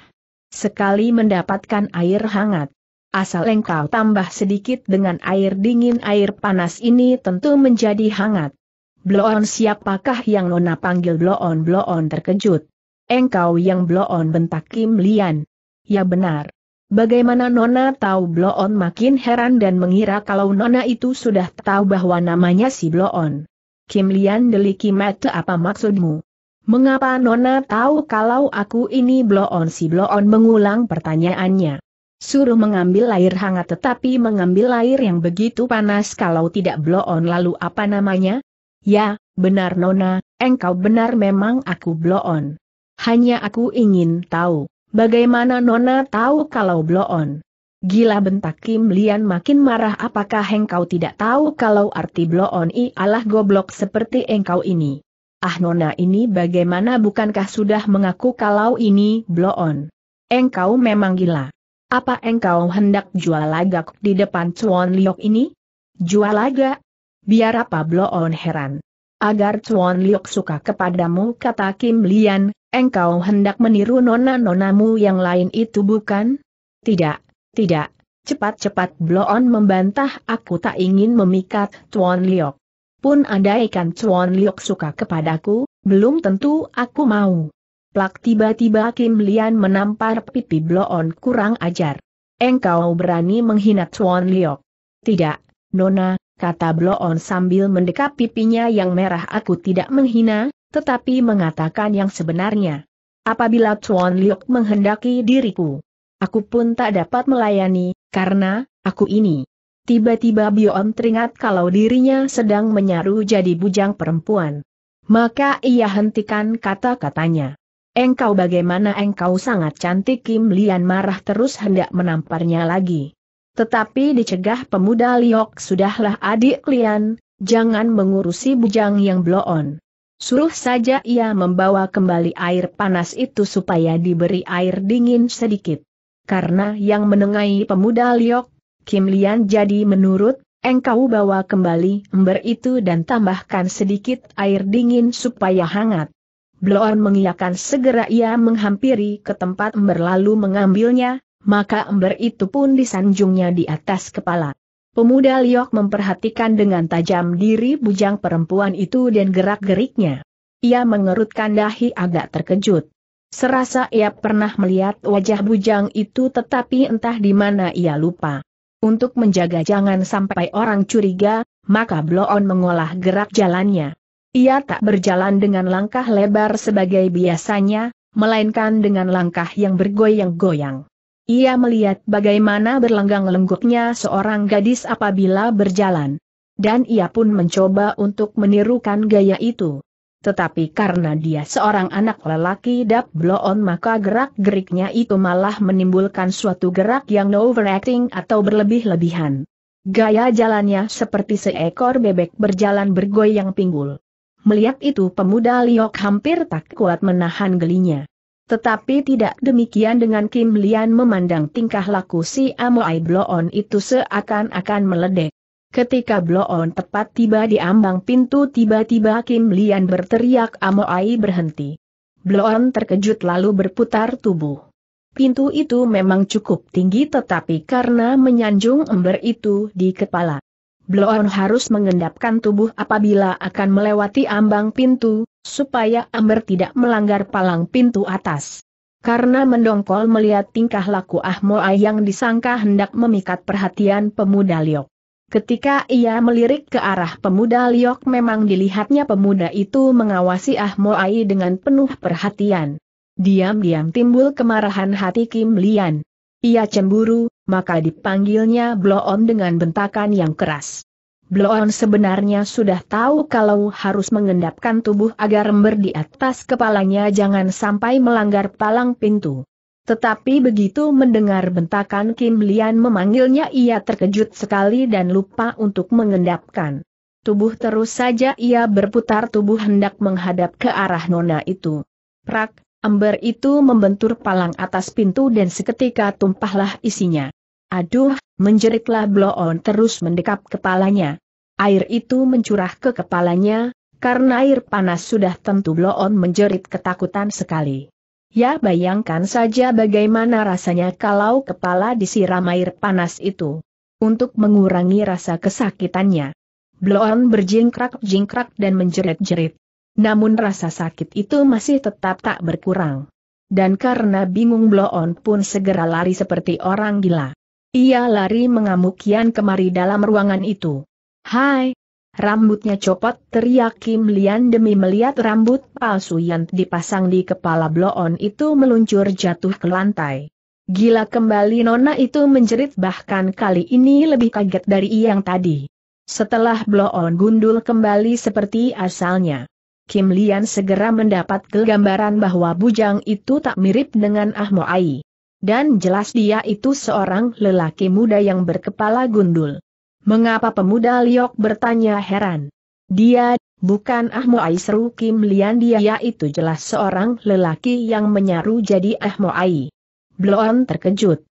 Sekali mendapatkan air hangat. Asal engkau tambah sedikit dengan air dingin air panas ini tentu menjadi hangat. Bloon siapakah yang Nona panggil Bloon Bloon terkejut. Engkau yang Bloon bentak Kim Lian. Ya benar. Bagaimana Nona tahu Bloon makin heran dan mengira kalau Nona itu sudah tahu bahwa namanya si Bloon. Kim Lian deliki mata apa maksudmu? Mengapa Nona tahu kalau aku ini Bloon si Bloon mengulang pertanyaannya. Suruh mengambil air hangat tetapi mengambil air yang begitu panas kalau tidak Bloon lalu apa namanya? Ya, benar Nona, engkau benar memang aku Bloon. Hanya aku ingin tahu. Bagaimana Nona tahu kalau bloon? Gila bentak Kim Lian makin marah apakah engkau tidak tahu kalau arti bloon ialah goblok seperti engkau ini. Ah Nona ini bagaimana bukankah sudah mengaku kalau ini bloon? Engkau memang gila. Apa engkau hendak jual lagak di depan Chuan Liok ini? Jual lagak? Biar apa bloon heran agar Chuan Liok suka kepadamu kata Kim Lian, engkau hendak meniru nona-nonamu yang lain itu bukan? Tidak, tidak, cepat-cepat Bloon membantah aku tak ingin memikat Chuan Liok. Pun ada ikan Chuan Liok suka kepadaku, belum tentu aku mau. Plak tiba-tiba Kim Lian menampar pipi Bloon kurang ajar. Engkau berani menghina Chuan Liok. Tidak, Nona, kata Bloon sambil mendekap pipinya yang merah aku tidak menghina, tetapi mengatakan yang sebenarnya. Apabila Tuan Liok menghendaki diriku, aku pun tak dapat melayani, karena, aku ini. Tiba-tiba Bion teringat kalau dirinya sedang menyaru jadi bujang perempuan. Maka ia hentikan kata-katanya. Engkau bagaimana engkau sangat cantik Kim Lian marah terus hendak menamparnya lagi. Tetapi dicegah pemuda Liok sudahlah adik Lian, jangan mengurusi bujang yang bloon. Suruh saja ia membawa kembali air panas itu supaya diberi air dingin sedikit. Karena yang menengahi pemuda Liok, Kim Lian jadi menurut, engkau bawa kembali ember itu dan tambahkan sedikit air dingin supaya hangat. Bloon mengiyakan segera ia menghampiri ke tempat ember lalu mengambilnya, maka ember itu pun disanjungnya di atas kepala. Pemuda Liok memperhatikan dengan tajam diri bujang perempuan itu dan gerak-geriknya. Ia mengerutkan dahi agak terkejut. Serasa ia pernah melihat wajah bujang itu tetapi entah di mana ia lupa. Untuk menjaga jangan sampai orang curiga, maka Bloon mengolah gerak jalannya. Ia tak berjalan dengan langkah lebar sebagai biasanya, melainkan dengan langkah yang bergoyang-goyang. Ia melihat bagaimana berlenggang-lengguknya seorang gadis apabila berjalan. Dan ia pun mencoba untuk menirukan gaya itu. Tetapi karena dia seorang anak lelaki dap bloon maka gerak-geriknya itu malah menimbulkan suatu gerak yang overacting atau berlebih-lebihan. Gaya jalannya seperti seekor bebek berjalan bergoyang pinggul. Melihat itu pemuda Liok hampir tak kuat menahan gelinya. Tetapi tidak demikian dengan Kim Lian memandang tingkah laku si Amoai Bloon itu seakan-akan meledek. Ketika Bloon tepat tiba di ambang pintu tiba-tiba Kim Lian berteriak Amoai berhenti. Bloon terkejut lalu berputar tubuh. Pintu itu memang cukup tinggi tetapi karena menyanjung ember itu di kepala Bloon harus mengendapkan tubuh apabila akan melewati ambang pintu, supaya Amber tidak melanggar palang pintu atas. Karena mendongkol melihat tingkah laku Ahmoa yang disangka hendak memikat perhatian pemuda Liok. Ketika ia melirik ke arah pemuda Liok memang dilihatnya pemuda itu mengawasi Ahmoai dengan penuh perhatian. Diam-diam timbul kemarahan hati Kim Lian. Ia cemburu, maka dipanggilnya Bloon dengan bentakan yang keras. Bloon sebenarnya sudah tahu kalau harus mengendapkan tubuh agar ember di atas kepalanya jangan sampai melanggar palang pintu. Tetapi begitu mendengar bentakan Kim Lian memanggilnya ia terkejut sekali dan lupa untuk mengendapkan. Tubuh terus saja ia berputar tubuh hendak menghadap ke arah nona itu. Prak, Ember itu membentur palang atas pintu dan seketika tumpahlah isinya. Aduh, menjeritlah Bloon terus mendekap kepalanya. Air itu mencurah ke kepalanya, karena air panas sudah tentu Bloon menjerit ketakutan sekali. Ya bayangkan saja bagaimana rasanya kalau kepala disiram air panas itu. Untuk mengurangi rasa kesakitannya. Bloon berjingkrak-jingkrak dan menjerit-jerit. Namun rasa sakit itu masih tetap tak berkurang. Dan karena bingung Bloon pun segera lari seperti orang gila. Ia lari mengamukian kemari dalam ruangan itu. Hai! Rambutnya copot teriak Kim Lian demi melihat rambut palsu yang dipasang di kepala Bloon itu meluncur jatuh ke lantai. Gila kembali Nona itu menjerit bahkan kali ini lebih kaget dari yang tadi. Setelah bloon gundul kembali seperti asalnya. Kim Lian segera mendapat gambaran bahwa bujang itu tak mirip dengan Ah Ai, Dan jelas dia itu seorang lelaki muda yang berkepala gundul. Mengapa pemuda Liok bertanya heran? Dia, bukan Ah Ai seru Kim Lian dia yaitu jelas seorang lelaki yang menyaru jadi Ah Ai. Bloon terkejut.